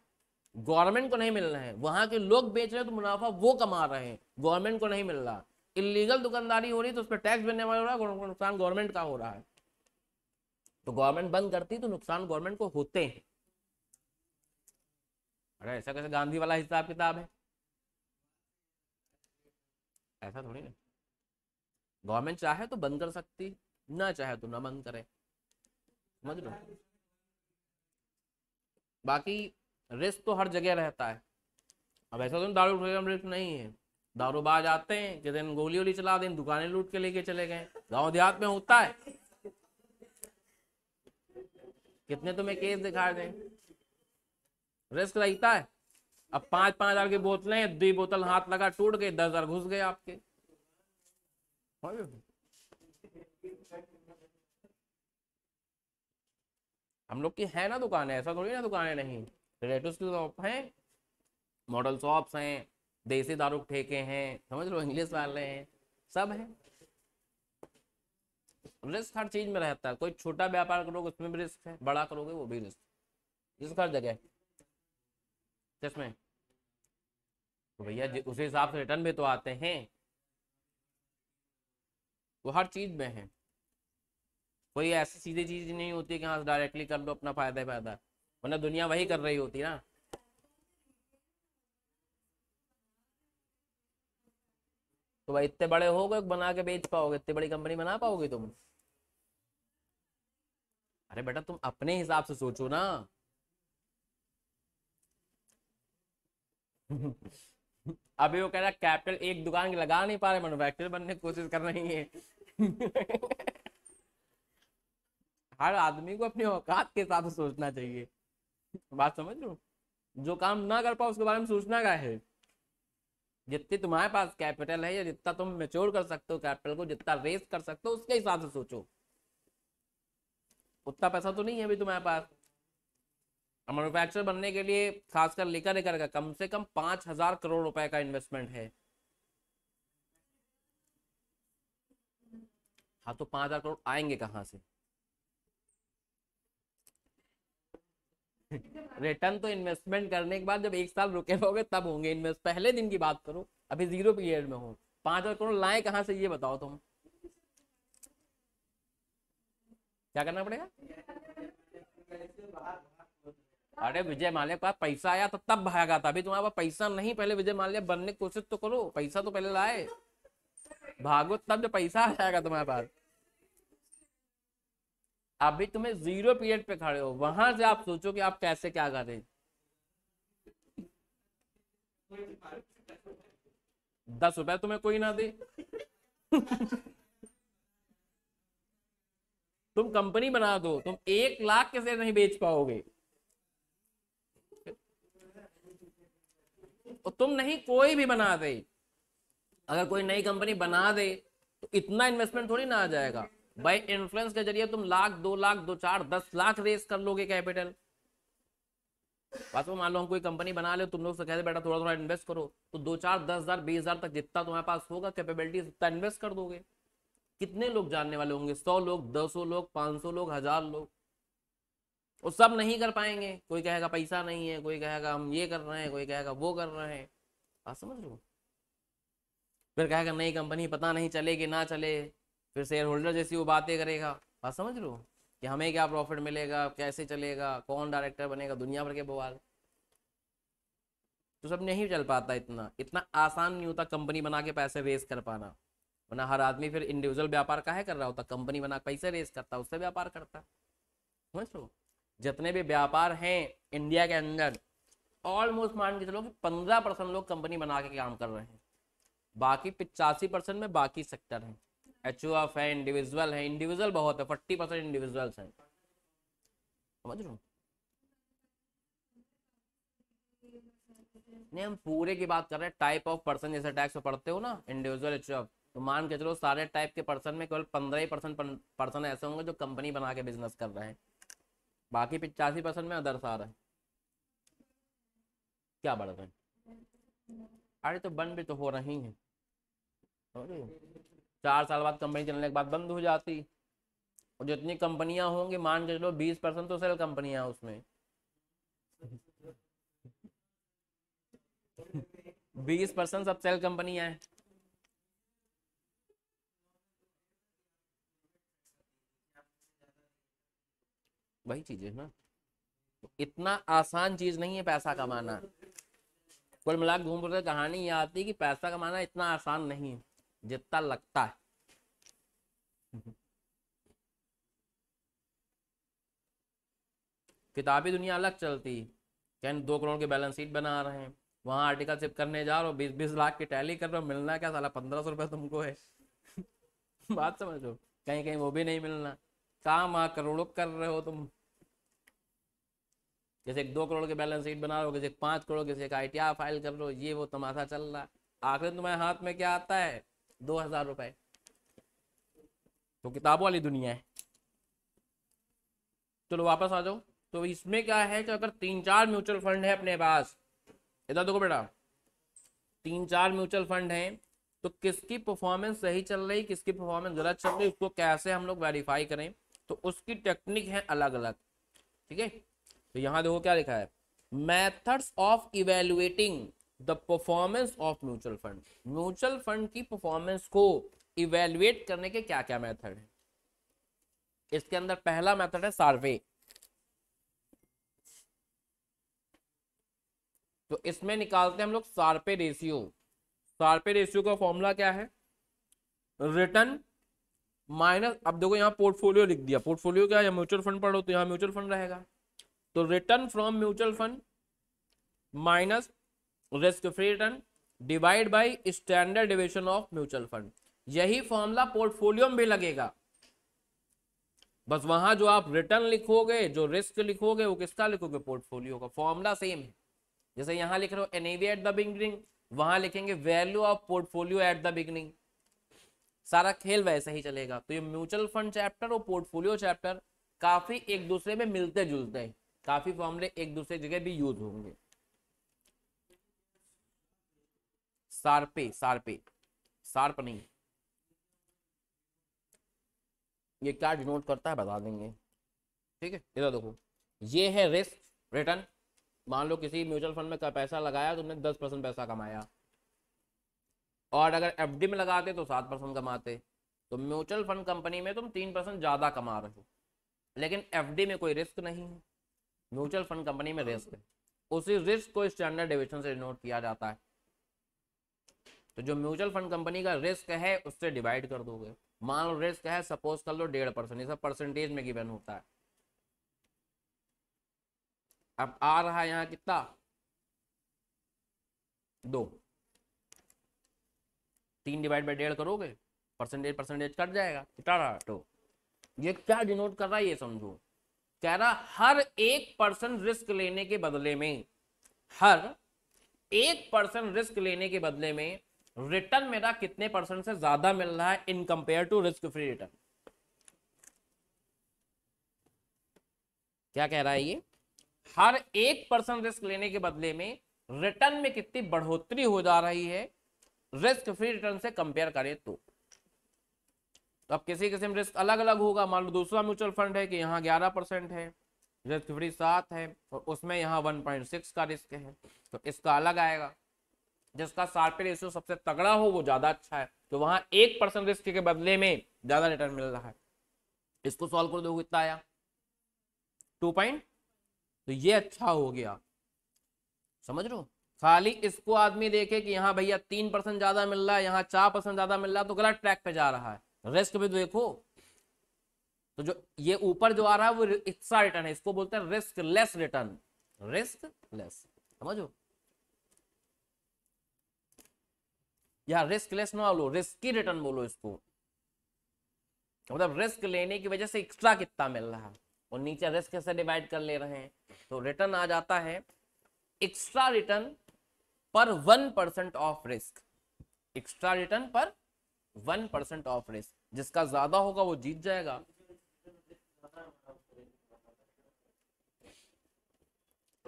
गवर्नमेंट को नहीं मिलना है वहां के लोग बेच रहे हैं तो मुनाफा वो कमा रहे हैं गवर्नमेंट को नहीं मिल रहा इलीगल दुकानदारी हो रही है तो उस पर टैक्स बनने वाला हो रहा है नुकसान गवर्नमेंट का हो रहा है तो गवर्नमेंट बंद करती तो नुकसान गवर्नमेंट को होते हैं अरे ऐसा कैसे गांधी वाला हिसाब किताब है ऐसा थोड़ी ना गवर्नमेंट चाहे तो बंद कर सकती ना चाहे तो ना बंद करे समझ लो बाकी रिस्क तो हर जगह रहता है अब ऐसा तो दारू फ्रीडम रिस्क नहीं है दारूबाज आते हैं कि दिन गोली वोली चला दें दुकानें लूट के लेके चले गए गांव देहात में होता है कितने तुम्हें केस दिखा दें रिस्क रहता है अब पांच पांच हजार की बोतलें दी बोतल हाथ लगा टूट गई दस हजार घुस गए आपके हम लोग की है ना है ऐसा थोड़ी ना दुकानें नहीं रिलेटिव की शॉप है मॉडल शॉप्स हैं देसी दारू ठेके हैं समझ लो इंग्लिश वाले हैं सब है रिस्क हर चीज में रहता है कोई छोटा व्यापार करोगे उसमें भी रिस्क है बड़ा करोगे वो भी रिस्क रिस्क हर जगह है तो भैया उस हिसाब से रिटर्न में तो आते हैं वो हर चीज में है कोई ऐसी सीधी चीज नहीं होती कि हाँ डायरेक्टली कर लो अपना फायदा ही फायदा वरना दुनिया वही कर रही होती ना तो भाई इतने बड़े हो गए बना के बेच पाओगे इतनी बड़ी कंपनी बना पाओगे तुम अरे बेटा तुम अपने हिसाब से सोचो ना अभी वो कह रहा है कैपिटल एक दुकान की लगा नहीं पा रहे मैनुफैक्चर बनने की कोशिश कर रही है हर आदमी को अपने औकात के साथ सोचना चाहिए बात समझ लो जो काम ना कर पाओ उसके बारे में सोचना का है जितनी तुम्हारे पास कैपिटल है या जितना तुम मेच्योर कर सकते हो कैपिटल को जितना रेस कर सकते हो उसके हिसाब से सोचो उतना पैसा तो नहीं है अभी तुम्हारे पास मैनुफैक्चर बनने के लिए खासकर लेकर लेकर का कम से कम पाँच हजार करोड़ रुपए का इन्वेस्टमेंट है हाँ तो पाँच हजार करोड़ आएंगे कहाँ से रिटर्न तो इन्वेस्टमेंट करने के बाद जब एक साल रुके रहोगे तब होंगे इन्वेस्ट पहले दिन की बात करो अभी जीरो पीरियड में हो पांच हजार करोड़ लाए कहां से ये बताओ तुम क्या करना पड़ेगा अरे विजय माल्या के पास पैसा आया तो तब भागा था अभी तुम्हारे पास पैसा नहीं पहले विजय माल्या बनने की कोशिश तो करो पैसा तो पहले लाए भागो तब जो पैसा आ जाएगा तुम्हारे पास अभी तुम्हें जीरो पीरियड पे खड़े हो वहां से आप सोचो कि आप कैसे क्या करें दस रुपए तुम्हें कोई ना दे तुम कंपनी बना दो तुम एक लाख के शेयर नहीं बेच पाओगे और तुम नहीं कोई भी बना दे अगर कोई नई कंपनी बना दे तो इतना इन्वेस्टमेंट थोड़ी ना आ जाएगा बाय इन्फ्लुएंस के जरिए तुम लाख दो लाख दो चार दस लाख रेस कर लोगे कैपिटल बात मान लो हम कोई कंपनी बना ले तुम लोग से कहते बेटा थोड़ा थोड़ा इन्वेस्ट करो तो दो चार दस हजार बीस हजार तक जितना तुम्हारे पास होगा कैपेबिलिटी उतना इन्वेस्ट कर दोगे कितने लोग जानने वाले होंगे सौ लोग दो सौ लोग पांच सौ लोग हजार लोग वो सब नहीं कर पाएंगे कोई कहेगा पैसा नहीं है कोई कहेगा हम ये कर रहे हैं कोई कहेगा वो कर रहे हैं बात समझ लो फिर कहेगा नई कंपनी पता नहीं चलेगी ना चले फिर शेयर होल्डर जैसी वो बातें करेगा बात समझ लो कि हमें क्या प्रॉफिट मिलेगा कैसे चलेगा कौन डायरेक्टर बनेगा दुनिया भर के बवाल तो सब नहीं चल पाता इतना इतना आसान नहीं होता कंपनी बना के पैसे रेस कर पाना वरना हर आदमी फिर इंडिविजुअल व्यापार का है कर रहा होता कंपनी बना पैसे रेस करता उससे व्यापार करता समझ लो जितने भी व्यापार हैं इंडिया के अंदर ऑलमोस्ट मान के चलो कि पंद्रह परसेंट लोग कंपनी बना के काम कर रहे हैं बाकी पिचासी परसेंट में बाकी सेक्टर हैं एच है इंडिविजुअल है इंडिविजुअल बहुत है फोर्टी परसेंट इंडिविजुअल्स हैं समझ रहा नहीं हम पूरे की बात कर रहे हैं टाइप ऑफ पर्सन जैसे टैक्स में पढ़ते हो ना इंडिविजुअल एच तो मान के चलो सारे टाइप के पर्सन में केवल पंद्रह ही परसेंट पर्सन ऐसे होंगे जो कंपनी बना के बिजनेस कर रहे हैं बाकी पिचासी परसेंट में अदर्स आ रहा है क्या बढ़ रहा है अरे तो बंद भी तो हो रही है चार साल बाद कंपनी चलने के बाद बंद हो जाती और जितनी कंपनियां होंगी मान के चलो बीस परसेंट तो सेल कंपनियां उसमें बीस परसेंट सब सेल कंपनियां हैं वही चीज है ना इतना आसान चीज नहीं है पैसा कमाना कुल मिला घूम रहे कहानी ये आती है कि पैसा कमाना इतना आसान नहीं है जितना लगता है किताबी दुनिया अलग चलती कहीं दो करोड़ की बैलेंस शीट बना रहे हैं वहां आर्टिकल सिप करने जा रहे हो बीस बीस लाख की टैली कर रहे हो मिलना क्या साला पंद्रह सौ रुपये तुमको है बात समझो कहीं कहीं वो भी नहीं मिलना काम आ करोड़ों कर रहे हो तुम जैसे एक दो करोड़ के बैलेंस शीट बना रहे हो किसी पांच करोड़ किसी एक आई फाइल कर रहे हो ये वो तमाशा चल रहा है आखिर तुम्हारे हाथ में क्या आता है दो हजार रुपए तो किताबों वाली दुनिया है चलो वापस आ जाओ तो इसमें क्या है कि अगर तीन चार म्यूचुअल फंड है अपने पास इधर देखो बेटा तीन चार म्यूचुअल फंड है तो किसकी परफॉर्मेंस सही चल रही किसकी परफॉर्मेंस गलत चल रही उसको कैसे हम लोग वेरीफाई करें तो उसकी टेक्निक है अलग अलग ठीक है तो यहां देखो क्या लिखा है methods of evaluating the performance of mutual fund mutual fund की परफॉर्मेंस को इवेलुएट करने के क्या क्या मेथड है इसके अंदर पहला मेथड है सर्वे तो इसमें निकालते हैं हम लोग सार्पे रेशियो सार्पे रेशियो का फॉर्मूला क्या है रिटर्न माइनस अब देखो यहाँ पोर्टफोलियो लिख दिया पोर्टफोलियो क्या है म्यूचुअल फंड पढ़ो तो यहाँ म्यूचुअल फंड रहेगा तो return from mutual fund minus risk free return divide by standard deviation of mutual fund यही फॉर्मूला पोर्टफोलियो में भी लगेगा बस वहां जो आप रिटर्न लिखोगे जो रिस्क लिखोगे वो किसका लिखोगे पोर्टफोलियो का फॉर्मूला सेम है जैसे यहां लिख रहे हो एनएवी एट द बिगनिंग वहां लिखेंगे value of portfolio at the beginning सारा खेल वैसे ही चलेगा तो ये म्यूचुअल फंड चैप्टर और पोर्टफोलियो चैप्टर काफी एक दूसरे में मिलते जुलते हैं काफी फॉर्मूले एक दूसरे जगह भी यूज होंगे सार्पे सार्पे सार्प नहीं ये क्या डिनोट करता है बता देंगे ठीक है इधर देखो ये है रिस्क रिटर्न मान लो किसी म्यूचुअल फंड में पैसा लगाया तुमने तो दस परसेंट पैसा कमाया और अगर एफ में लगाते तो सात परसेंट कमाते तो म्यूचुअल फंड कंपनी में तुम तीन परसेंट ज़्यादा कमा रहे हो लेकिन एफ में कोई रिस्क नहीं है म्यूचुअल फंड कंपनी में रिस्क है उसी रिस्क को स्टैंडर्ड डिविजन से डिनोट किया जाता है तो जो म्यूचुअल फंड कंपनी का रिस्क है उससे डिवाइड कर दोगे मान लो रिस्क है सपोज कर लो डेढ़ परसेंट ये सब परसेंटेज में गिवन होता है अब आ रहा है यहाँ कितना दो तीन डिवाइड बाई डेढ़ करोगे परसेंटेज परसेंटेज कट जाएगा कितना तो ये क्या डिनोट कर रहा है ये समझो कह रहा हर एक परसेंट रिस्क लेने के बदले में हर एक परसेंट रिस्क लेने के बदले में रिटर्न मेरा कितने परसेंट से ज्यादा मिल रहा है in compare to risk free return क्या कह रहा है ये हर एक परसेंट रिस्क लेने के बदले में रिटर्न में कितनी बढ़ोतरी हो जा रही है रिस्क फ्री रिटर्न से कंपेयर करें तो तो अब किसी किसी में रिस्क अलग अलग होगा मान लो दूसरा म्यूचुअल फंड है कि यहाँ ग्यारह परसेंट है रिस्क फ्री सात है और उसमें यहाँ वन पॉइंट सिक्स का रिस्क है तो इसका अलग आएगा जिसका सार्पे रेशियो सबसे तगड़ा हो वो ज्यादा अच्छा है तो वहां एक परसेंट रिस्क के बदले में ज्यादा रिटर्न मिल रहा है इसको सॉल्व कर दो कितना आया टू पॉइंट तो ये अच्छा हो गया समझ रहे हो खाली इसको आदमी देखे कि यहाँ भैया तीन परसेंट ज्यादा मिल रहा है यहाँ चार परसेंट ज्यादा मिल रहा है तो गलत ट्रैक पे जा रहा है रिस्क भी देखो तो जो ये ऊपर जो आ रहा है वो इच्छा रिटर्न है इसको बोलते हैं riskless return riskless समझो यहाँ रिस्क लेस ना बोलो रिस्क रिटर्न बोलो इसको मतलब रिस्क लेने की वजह से एक्स्ट्रा कितना मिल रहा है और नीचे रिस्क से डिवाइड कर ले रहे हैं तो रिटर्न आ जाता है extra return per one percent of risk extra return per one percent of risk जिसका ज्यादा होगा वो जीत जाएगा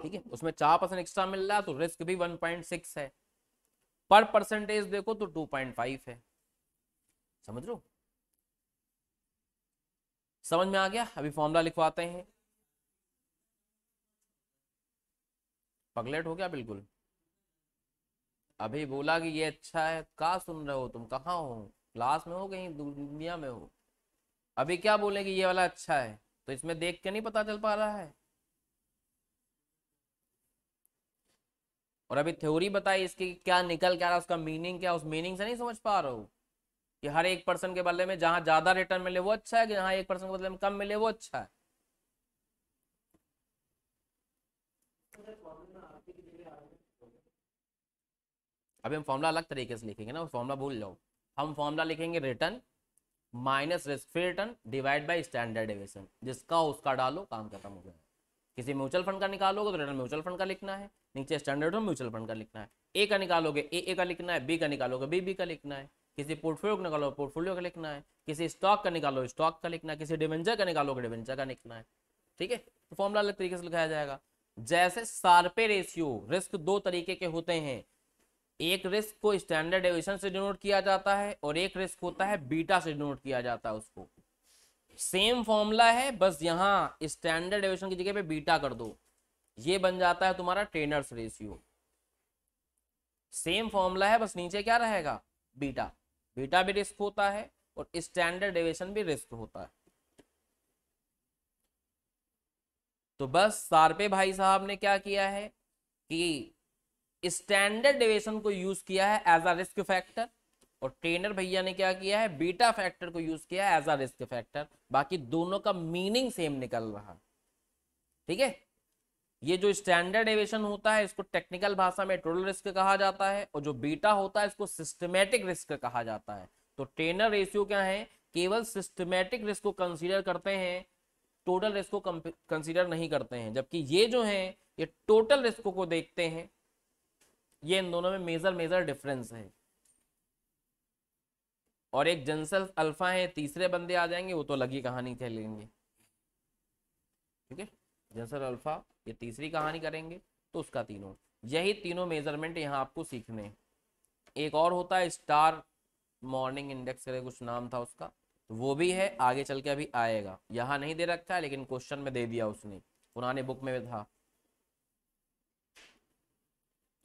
ठीक है उसमें चार परसेंट एक्स्ट्रा मिल रहा है तो रिस्क भी वन पॉइंट सिक्स है पर परसेंटेज देखो तो टू पॉइंट फाइव है समझ लो समझ में आ गया अभी फॉर्मुला लिखवाते हैं पगलेट हो गया बिल्कुल अभी बोला कि ये अच्छा है कहा सुन रहे हो तुम कहाँ हो क्लास में हो कहीं दुनिया में हो अभी क्या बोले कि ये वाला अच्छा है तो इसमें देख के नहीं पता चल पा रहा है और अभी थ्योरी बताई इसकी क्या निकल क्या रहा उसका मीनिंग क्या उस मीनिंग से नहीं समझ पा रहा हूँ कि हर एक पर्सन के बदले में जहाँ ज़्यादा रिटर्न मिले वो अच्छा है कि जहाँ एक पर्सन के बदले में कम मिले वो अच्छा है अभी हम फॉर्मूला अलग तरीके से लिखेंगे ना फॉर्मूला भूल जाओ हम फॉर्मूला लिखेंगे return minus risk free return divide by standard deviation जिसका उसका डालो काम खत्म हो गया किसी म्यूचुअल फंड का निकालोगे तो रिटर्न म्यूचुअल फंड का लिखना है नीचे स्टैंडर्ड म्यूचुअल फंड का लिखना है ए का निकालोगे ए ए का लिखना है बी का निकालोगे बी बी का लिखना है किसी पोर्टफोलियो का निकालो पोर्टफोलियो का लिखना है किसी स्टॉक का निकालो स्टॉक का लिखना है किसी डिवेंचर का निकालोगे डिवेंचर का लिखना है ठीक है तो फॉर्मुला अलग तरीके से लिखाया जाएगा जैसे सार्पे रेशियो रिस्क दो तरीके के होते हैं एक रिस्क को स्टैंडर्ड डेविएशन से डिनोट किया जाता है और एक रिस्क होता है बीटा से डिनोट किया जाता है उसको सेम फॉर्मूला है बस यहाँ स्टैंडर्ड डेविएशन की जगह पे बीटा कर दो ये बन जाता है तुम्हारा ट्रेनर्स रेशियो सेम फॉर्मूला है बस नीचे क्या रहेगा बीटा बीटा भी रिस्क होता है और स्टैंडर्ड डेविएशन भी रिस्क होता है तो बस सारपे भाई साहब ने क्या किया है कि स्टैंडर्ड डिवेशन को यूज किया है एज अ रिस्क फैक्टर और ट्रेनर भैया ने क्या किया है बीटा फैक्टर को यूज किया है एज अ रिस्क फैक्टर बाकी दोनों का मीनिंग सेम निकल रहा ठीक है ये जो स्टैंडर्ड एवेशन होता है इसको टेक्निकल भाषा में टोटल रिस्क कहा जाता है और जो बीटा होता है इसको सिस्टमेटिक रिस्क कहा जाता है तो ट्रेनर रेशियो क्या है केवल सिस्टमेटिक रिस्क को कंसीडर करते हैं टोटल रिस्क को कंसीडर नहीं करते हैं जबकि ये जो है ये टोटल रिस्क को देखते हैं ये इन दोनों में मेजर मेजर डिफरेंस है और एक जनसल अल्फा है तीसरे बंदे आ जाएंगे वो तो लगी कहानी लेंगे ठीक है जनसल अल्फा ये तीसरी कहानी करेंगे तो उसका तीनों यही तीनों मेजरमेंट यहाँ आपको सीखने एक और होता है स्टार मॉर्निंग इंडेक्स करके कुछ नाम था उसका तो वो भी है आगे चल के अभी आएगा यहाँ नहीं दे रखा है लेकिन क्वेश्चन में दे दिया उसने पुराने बुक में भी था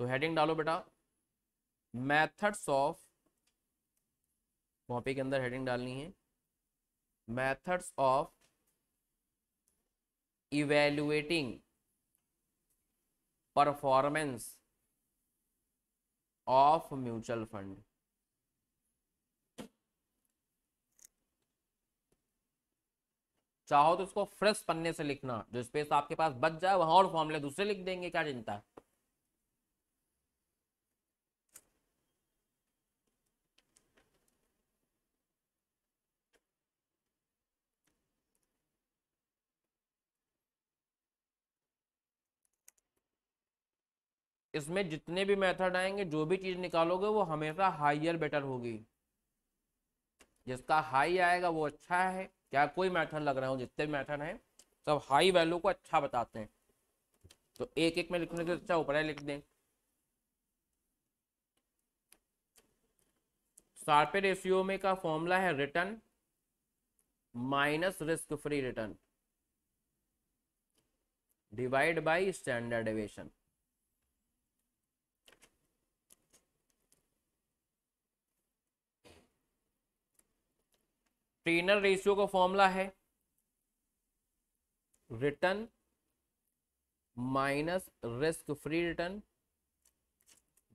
तो हेडिंग डालो बेटा मैथड्स ऑफ कॉपी के अंदर हेडिंग डालनी है methods of evaluating performance of mutual fund चाहो तो इसको फ्रेश पन्ने से लिखना जो स्पेस आपके पास बच जाए वहां और फॉर्मूले दूसरे लिख देंगे क्या चिंता है इसमें जितने भी मेथड आएंगे जो भी चीज़ निकालोगे वो हमेशा हाइयर बेटर होगी जिसका हाई आएगा वो अच्छा है क्या कोई मैथड लग रहा हो जितने मैथड हैं सब हाई वैल्यू को अच्छा बताते हैं तो एक एक में लिखने से अच्छा ऊपर लिख दें सार्पे रेशियो में का फॉर्मूला है return minus risk free return divide by standard deviation Treynor ratio का फॉर्मूला है return minus risk free return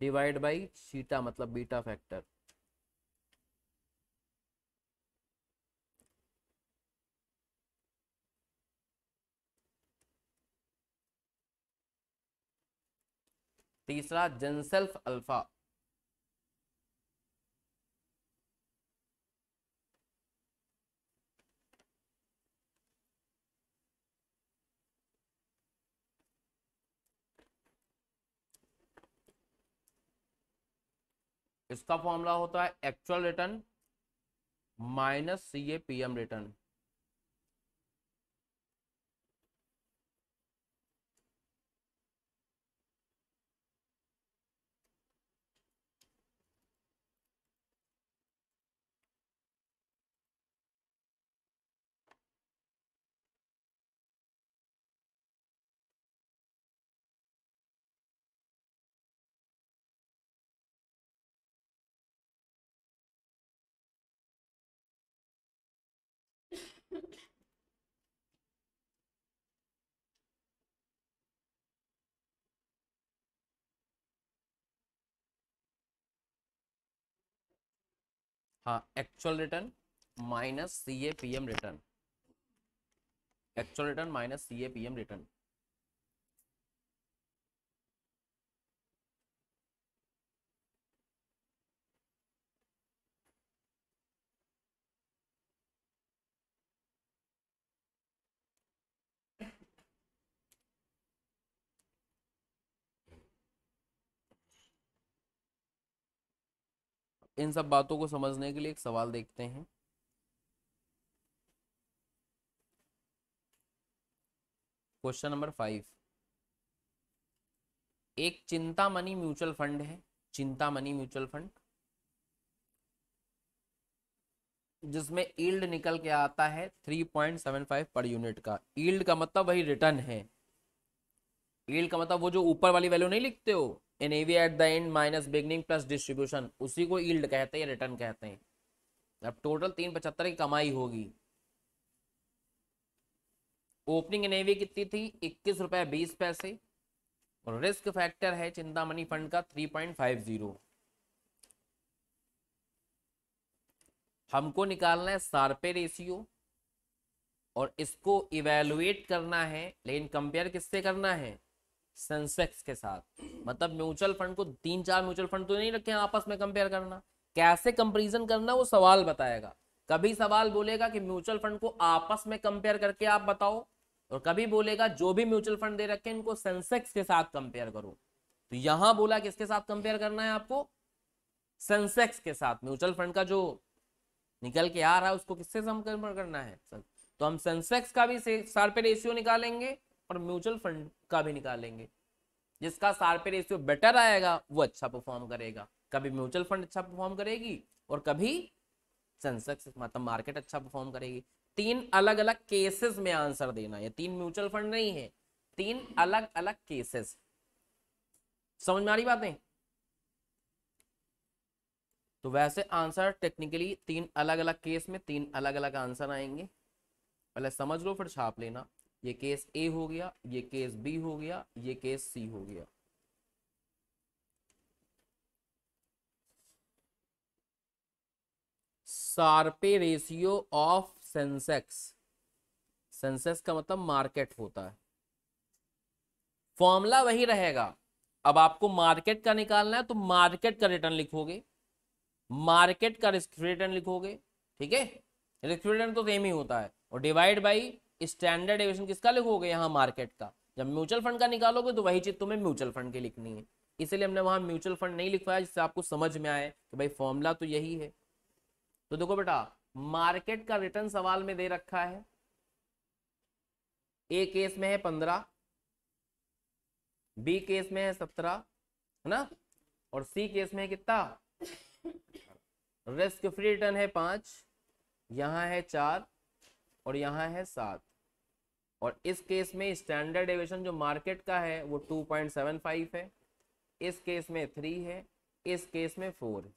divide by theta मतलब बीटा फैक्टर तीसरा जनसेल्फ अल्फा इसका फॉर्मूला होता है actual return minus C A P M return हाँ actual return minus C A P M return actual return minus C A P M return इन सब बातों को समझने के लिए एक सवाल देखते हैं क्वेश्चन नंबर फाइव एक चिंता मनी म्यूचुअल फंड है चिंता मनी म्यूचुअल फंड जिसमें ईल्ड निकल के आता है 3.75 पर यूनिट का ईल्ड का मतलब वही रिटर्न है ईल्ड का मतलब वो जो ऊपर वाली वैल्यू नहीं लिखते हो N at the end minus beginning plus distribution उसी को ईल्ड कहते हैं रिटर्न कहते हैं अब टोटल तीन पचहत्तर की कमाई होगी ओपनिंग एनएवी कितनी थी इक्कीस रुपए बीस पैसे और रिस्क फैक्टर है मनी फंड का थ्री पॉइंट फाइव जीरो हमको निकालना है सार्पे रेशियो और इसको इवेलुएट करना है लेकिन कंपेयर किससे करना है सेंसेक्स के साथ मतलब म्यूचुअल फंड को तीन चार म्यूचुअल फंड तो नहीं रखे आपस में कंपेयर करना कैसे कंपेरिजन करना वो सवाल बताएगा कभी सवाल बोलेगा कि म्यूचुअल फंड को आपस में कंपेयर करके आप बताओ और कभी बोलेगा जो भी म्यूचुअल फंड दे रखे इनको सेंसेक्स के साथ कंपेयर करो तो यहां बोला किसके साथ कंपेयर करना है आपको सेंसेक्स के साथ म्यूचुअल फंड का जो निकल के आ रहा है उसको किससे कंपेयर करना है तो हम सेंसेक्स का भी सार पे रेशियो निकालेंगे और म्यूचुअल फंड का भी निकालेंगे जिसका सार पे रेशियो बेटर आएगा वो अच्छा परफॉर्म करेगा कभी म्यूचुअल फंड अच्छा परफॉर्म करेगी और कभी सेंसेक्स मतलब मार्केट अच्छा परफॉर्म करेगी तीन अलग अलग केसेस में आंसर देना है तीन म्यूचुअल फंड नहीं है तीन अलग अलग केसेस समझ में आ रही बातें तो वैसे आंसर टेक्निकली तीन अलग अलग केस में तीन अलग अलग आंसर आएंगे पहले समझ लो फिर छाप लेना ये केस ए हो गया ये केस बी हो गया ये केस सी हो गया Sharpe ratio of Sensex Sensex का मतलब मार्केट होता है फॉर्मूला वही रहेगा अब आपको मार्केट का निकालना है तो मार्केट का रिटर्न लिखोगे मार्केट का रिटर्न लिखोगे ठीक है रिटर्न तो सेम ही होता है और डिवाइड बाई स्टैंडर्ड एविएशन किसका लिखोगे यहाँ मार्केट का जब म्यूचुअल फंड का निकालोगे तो वही चीज तुम्हें म्यूचुअल फंड की लिखनी है इसलिए हमने वहां म्यूचुअल फंड नहीं लिखवाया जिससे आपको समझ में आए कि भाई फॉर्मूला तो यही है तो देखो बेटा मार्केट का रिटर्न सवाल में दे रखा है ए केस में है पंद्रह बी केस में है सत्रह है ना और सी केस में है कितना रिस्क फ्री रिटर्न है पांच यहां है चार और यहाँ है सात और इस केस में स्टैंडर्ड एवेशन जो मार्केट का है वो टू पॉइंट सेवन फाइव है इस केस में थ्री है इस केस में फोर है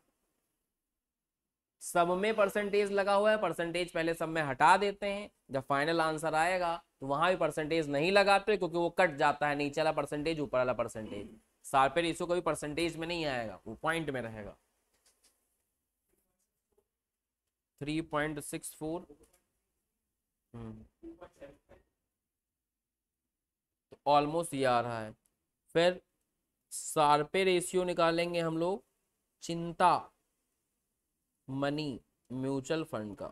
सब में परसेंटेज लगा हुआ है परसेंटेज पहले सब में हटा देते हैं जब फाइनल आंसर आएगा तो वहां भी परसेंटेज नहीं लगाते क्योंकि वो कट जाता है नीचे वाला परसेंटेज ऊपर वाला परसेंटेज सार्पेर रेशो कभी परसेंटेज में नहीं आएगा वो पॉइंट में रहेगा थ्री पॉइंट सिक्स फोर तो ऑलमोस्ट ये आ रहा है फिर पे रेशियो निकालेंगे हम लोग चिंता मनी म्यूचुअल फंड का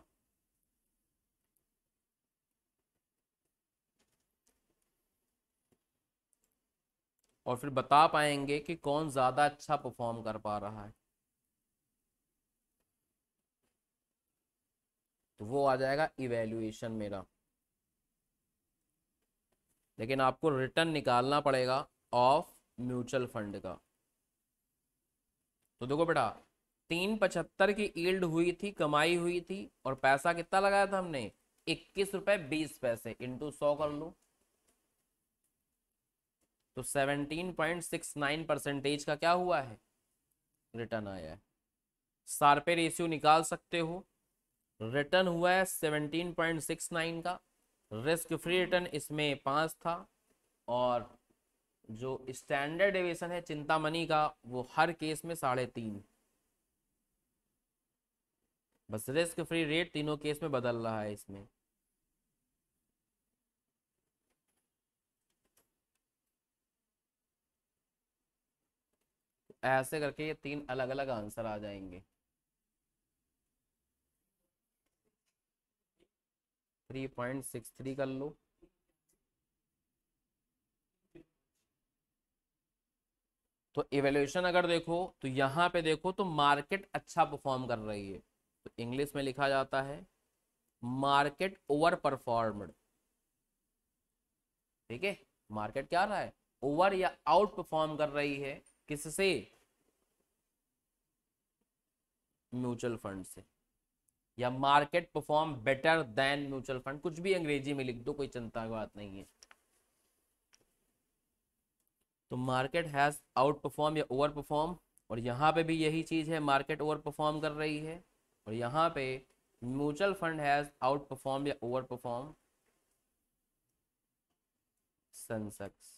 और फिर बता पाएंगे कि कौन ज़्यादा अच्छा परफॉर्म कर पा रहा है तो वो आ जाएगा इवेल्युएशन मेरा लेकिन आपको रिटर्न निकालना पड़ेगा ऑफ म्यूचुअल फंड का तो देखो बेटा तीन पचहत्तर की ईल्ड हुई थी कमाई हुई थी और पैसा कितना लगाया था हमने इक्कीस रुपए बीस पैसे इंटू सौ कर लो तो seventeen point six nine percentage का क्या हुआ है रिटर्न आया है सार पे रेशियो निकाल सकते हो रिटर्न हुआ है सेवनटीन पॉइंट सिक्स नाइन का रिस्क फ्री रिटर्न इसमें पाँच था और जो स्टैंडर्ड एविएशन है चिंतामणि का वो हर केस में साढ़े तीन बस रिस्क फ्री रेट तीनों केस में बदल रहा है इसमें ऐसे करके ये तीन अलग अलग आंसर आ जाएंगे थ्री पॉइंट सिक्स थ्री कर लो तो इवेल्युएशन अगर देखो तो यहां पे देखो तो मार्केट अच्छा परफॉर्म कर रही है तो इंग्लिश में लिखा जाता है मार्केट ओवर परफॉर्म्ड ठीक है मार्केट क्या रहा है ओवर या आउट परफॉर्म कर रही है किससे म्यूचुअल फंड से या market perform better than mutual fund कुछ भी अंग्रेजी में लिख दो कोई चिंता की बात नहीं है तो मार्केट हैज आउट परफॉर्म या ओवर परफॉर्म और यहाँ पे भी यही चीज़ है मार्केट ओवर परफॉर्म कर रही है और यहाँ पे mutual fund has outperform या ओवर परफॉर्म सेंसेक्स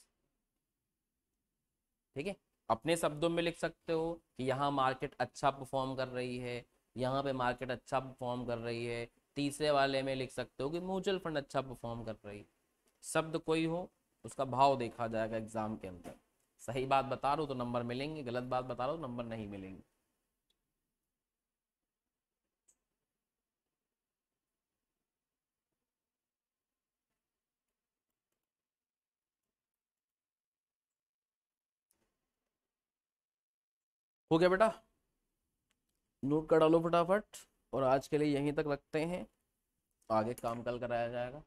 ठीक है अपने शब्दों में लिख सकते हो कि यहाँ मार्केट अच्छा परफॉर्म कर रही है यहाँ पे मार्केट अच्छा परफॉर्म कर रही है तीसरे वाले में लिख सकते हो कि म्यूचुअल फंड अच्छा परफॉर्म कर रही है शब्द कोई हो उसका भाव देखा जाएगा एग्जाम के अंदर सही बात बता रहा हूँ तो नंबर मिलेंगे गलत बात बता रहा हो नंबर नहीं मिलेंगे हो गया बेटा नोट कर डालो फटाफट और आज के लिए यहीं तक रखते हैं आगे काम कल कराया जाएगा